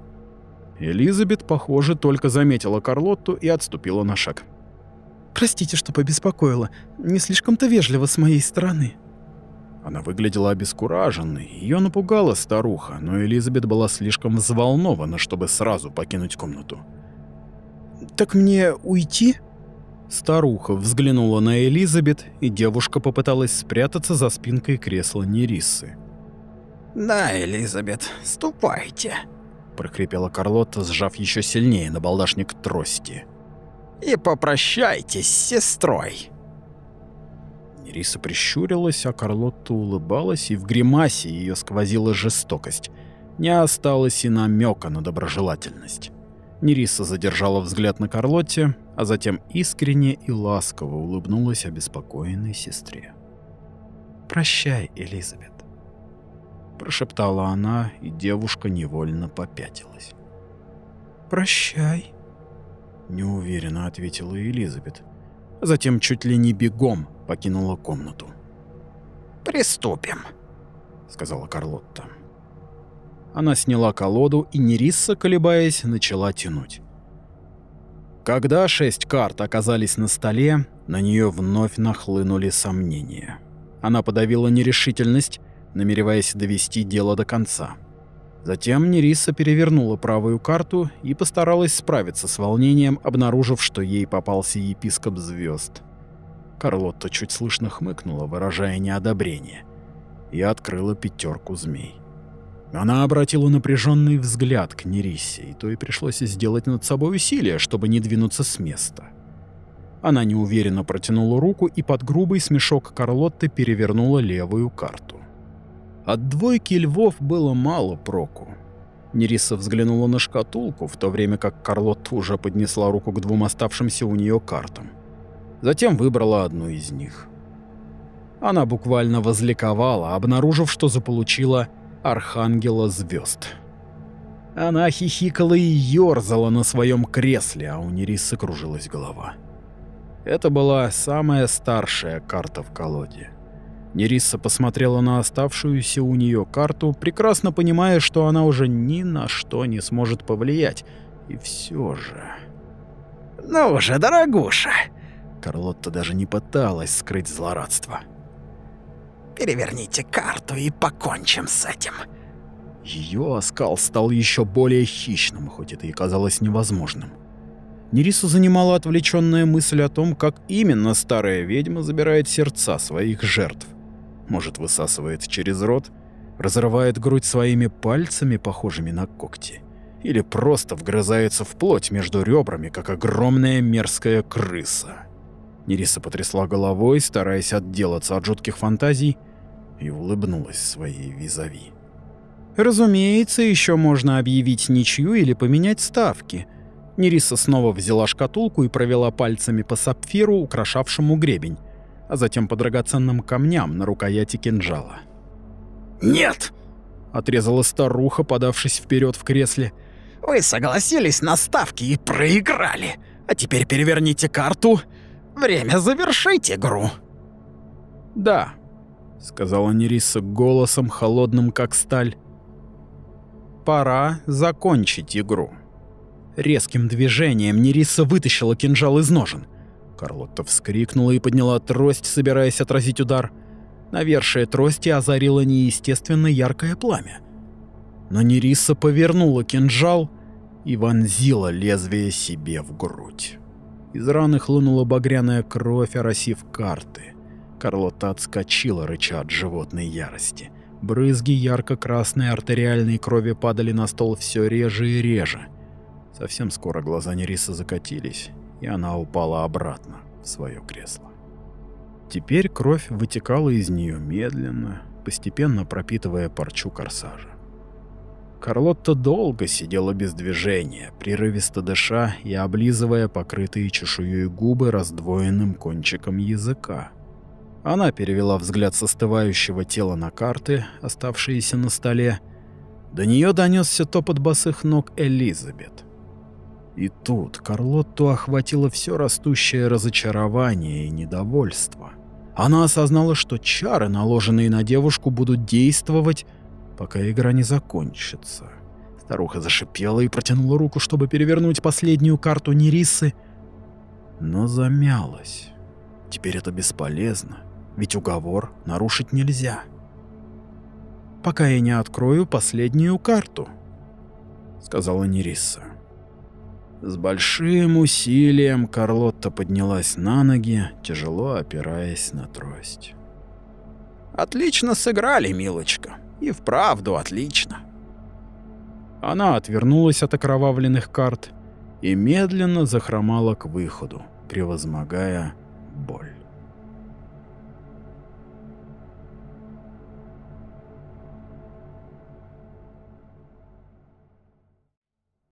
Элизабет, похоже, только заметила Карлотту и отступила на шаг. «Простите, что побеспокоила. Не слишком-то вежливо с моей стороны». Она выглядела обескураженной, ее напугала старуха, но Элизабет была слишком взволнована, чтобы сразу покинуть комнату. «Так мне уйти?» Старуха взглянула на Элизабет, и девушка попыталась спрятаться за спинкой кресла Нерисы. «Да, Элизабет, ступайте», прокрепела Карлотта, сжав еще сильнее на балдашник трости. И попрощайтесь с сестрой. Нериса прищурилась, а Карлотта улыбалась, и в гримасе ее сквозила жестокость. Не осталось и намека на доброжелательность. Нериса задержала взгляд на Карлотте, а затем искренне и ласково улыбнулась обеспокоенной сестре. «Прощай, Элизабет» прошептала она, и девушка невольно попятилась. «Прощай», — неуверенно ответила Элизабет. затем чуть ли не бегом покинула комнату. «Приступим», — сказала Карлотта. Она сняла колоду и Нерисса, колебаясь, начала тянуть. Когда шесть карт оказались на столе, на нее вновь нахлынули сомнения. Она подавила нерешительность намереваясь довести дело до конца. Затем Нериса перевернула правую карту и постаралась справиться с волнением, обнаружив, что ей попался епископ звезд. Карлотта чуть слышно хмыкнула, выражая неодобрение, и открыла пятерку змей. Она обратила напряженный взгляд к Нерисе, и то и пришлось сделать над собой усилие, чтобы не двинуться с места. Она неуверенно протянула руку и под грубый смешок Карлотты перевернула левую карту. От двойки львов было мало проку. Нериса взглянула на шкатулку, в то время как Карлотта уже поднесла руку к двум оставшимся у нее картам. Затем выбрала одну из них. Она буквально возликовала, обнаружив, что заполучила Архангела звезд. Она хихикала и ёрзала на своем кресле, а у Нерисы кружилась голова. Это была самая старшая карта в колоде. Нерисса посмотрела на оставшуюся у нее карту, прекрасно понимая, что она уже ни на что не сможет повлиять. И все же... «Ну уже, дорогуша!» Карлотта даже не пыталась скрыть злорадство. «Переверните карту и покончим с этим!» Ее оскал стал еще более хищным, хоть это и казалось невозможным. Нерису занимала отвлеченная мысль о том, как именно старая ведьма забирает сердца своих жертв может, высасывает через рот, разрывает грудь своими пальцами, похожими на когти, или просто вгрызается в плоть между ребрами, как огромная мерзкая крыса. Нериса потрясла головой, стараясь отделаться от жутких фантазий, и улыбнулась своей визави. Разумеется, еще можно объявить ничью или поменять ставки. Нериса снова взяла шкатулку и провела пальцами по сапфиру, украшавшему гребень а затем по драгоценным камням на рукояти кинжала. «Нет!» — отрезала старуха, подавшись вперед в кресле. «Вы согласились на ставки и проиграли. А теперь переверните карту. Время завершить игру». «Да», — сказала Нериса голосом, холодным как сталь. «Пора закончить игру». Резким движением Нериса вытащила кинжал из ножен. Карлотта вскрикнула и подняла трость, собираясь отразить удар. Навершие трости озарило неестественно яркое пламя. Но Нериса повернула кинжал и вонзила лезвие себе в грудь. Из раны хлынула багряная кровь, оросив карты. Карлотта отскочила, рыча от животной ярости. Брызги ярко-красной артериальной крови падали на стол все реже и реже. Совсем скоро глаза Нериса закатились, и она упала обратно в свое кресло. Теперь кровь вытекала из нее медленно, постепенно пропитывая парчу корсажа. Карлотта долго сидела без движения, прерывисто дыша и облизывая покрытые чешуей губы раздвоенным кончиком языка. Она перевела взгляд состывающего тела на карты, оставшиеся на столе. До нее донесся топот босых ног Элизабет. И тут Карлотту охватило все растущее разочарование и недовольство. Она осознала, что чары, наложенные на девушку, будут действовать, пока игра не закончится. Старуха зашипела и протянула руку, чтобы перевернуть последнюю карту Нерисы, но замялась. Теперь это бесполезно, ведь уговор нарушить нельзя. «Пока я не открою последнюю карту», — сказала Нериса. С большим усилием Карлотта поднялась на ноги, тяжело опираясь на трость. «Отлично сыграли, милочка. И вправду отлично». Она отвернулась от окровавленных карт и медленно захромала к выходу, превозмогая боль.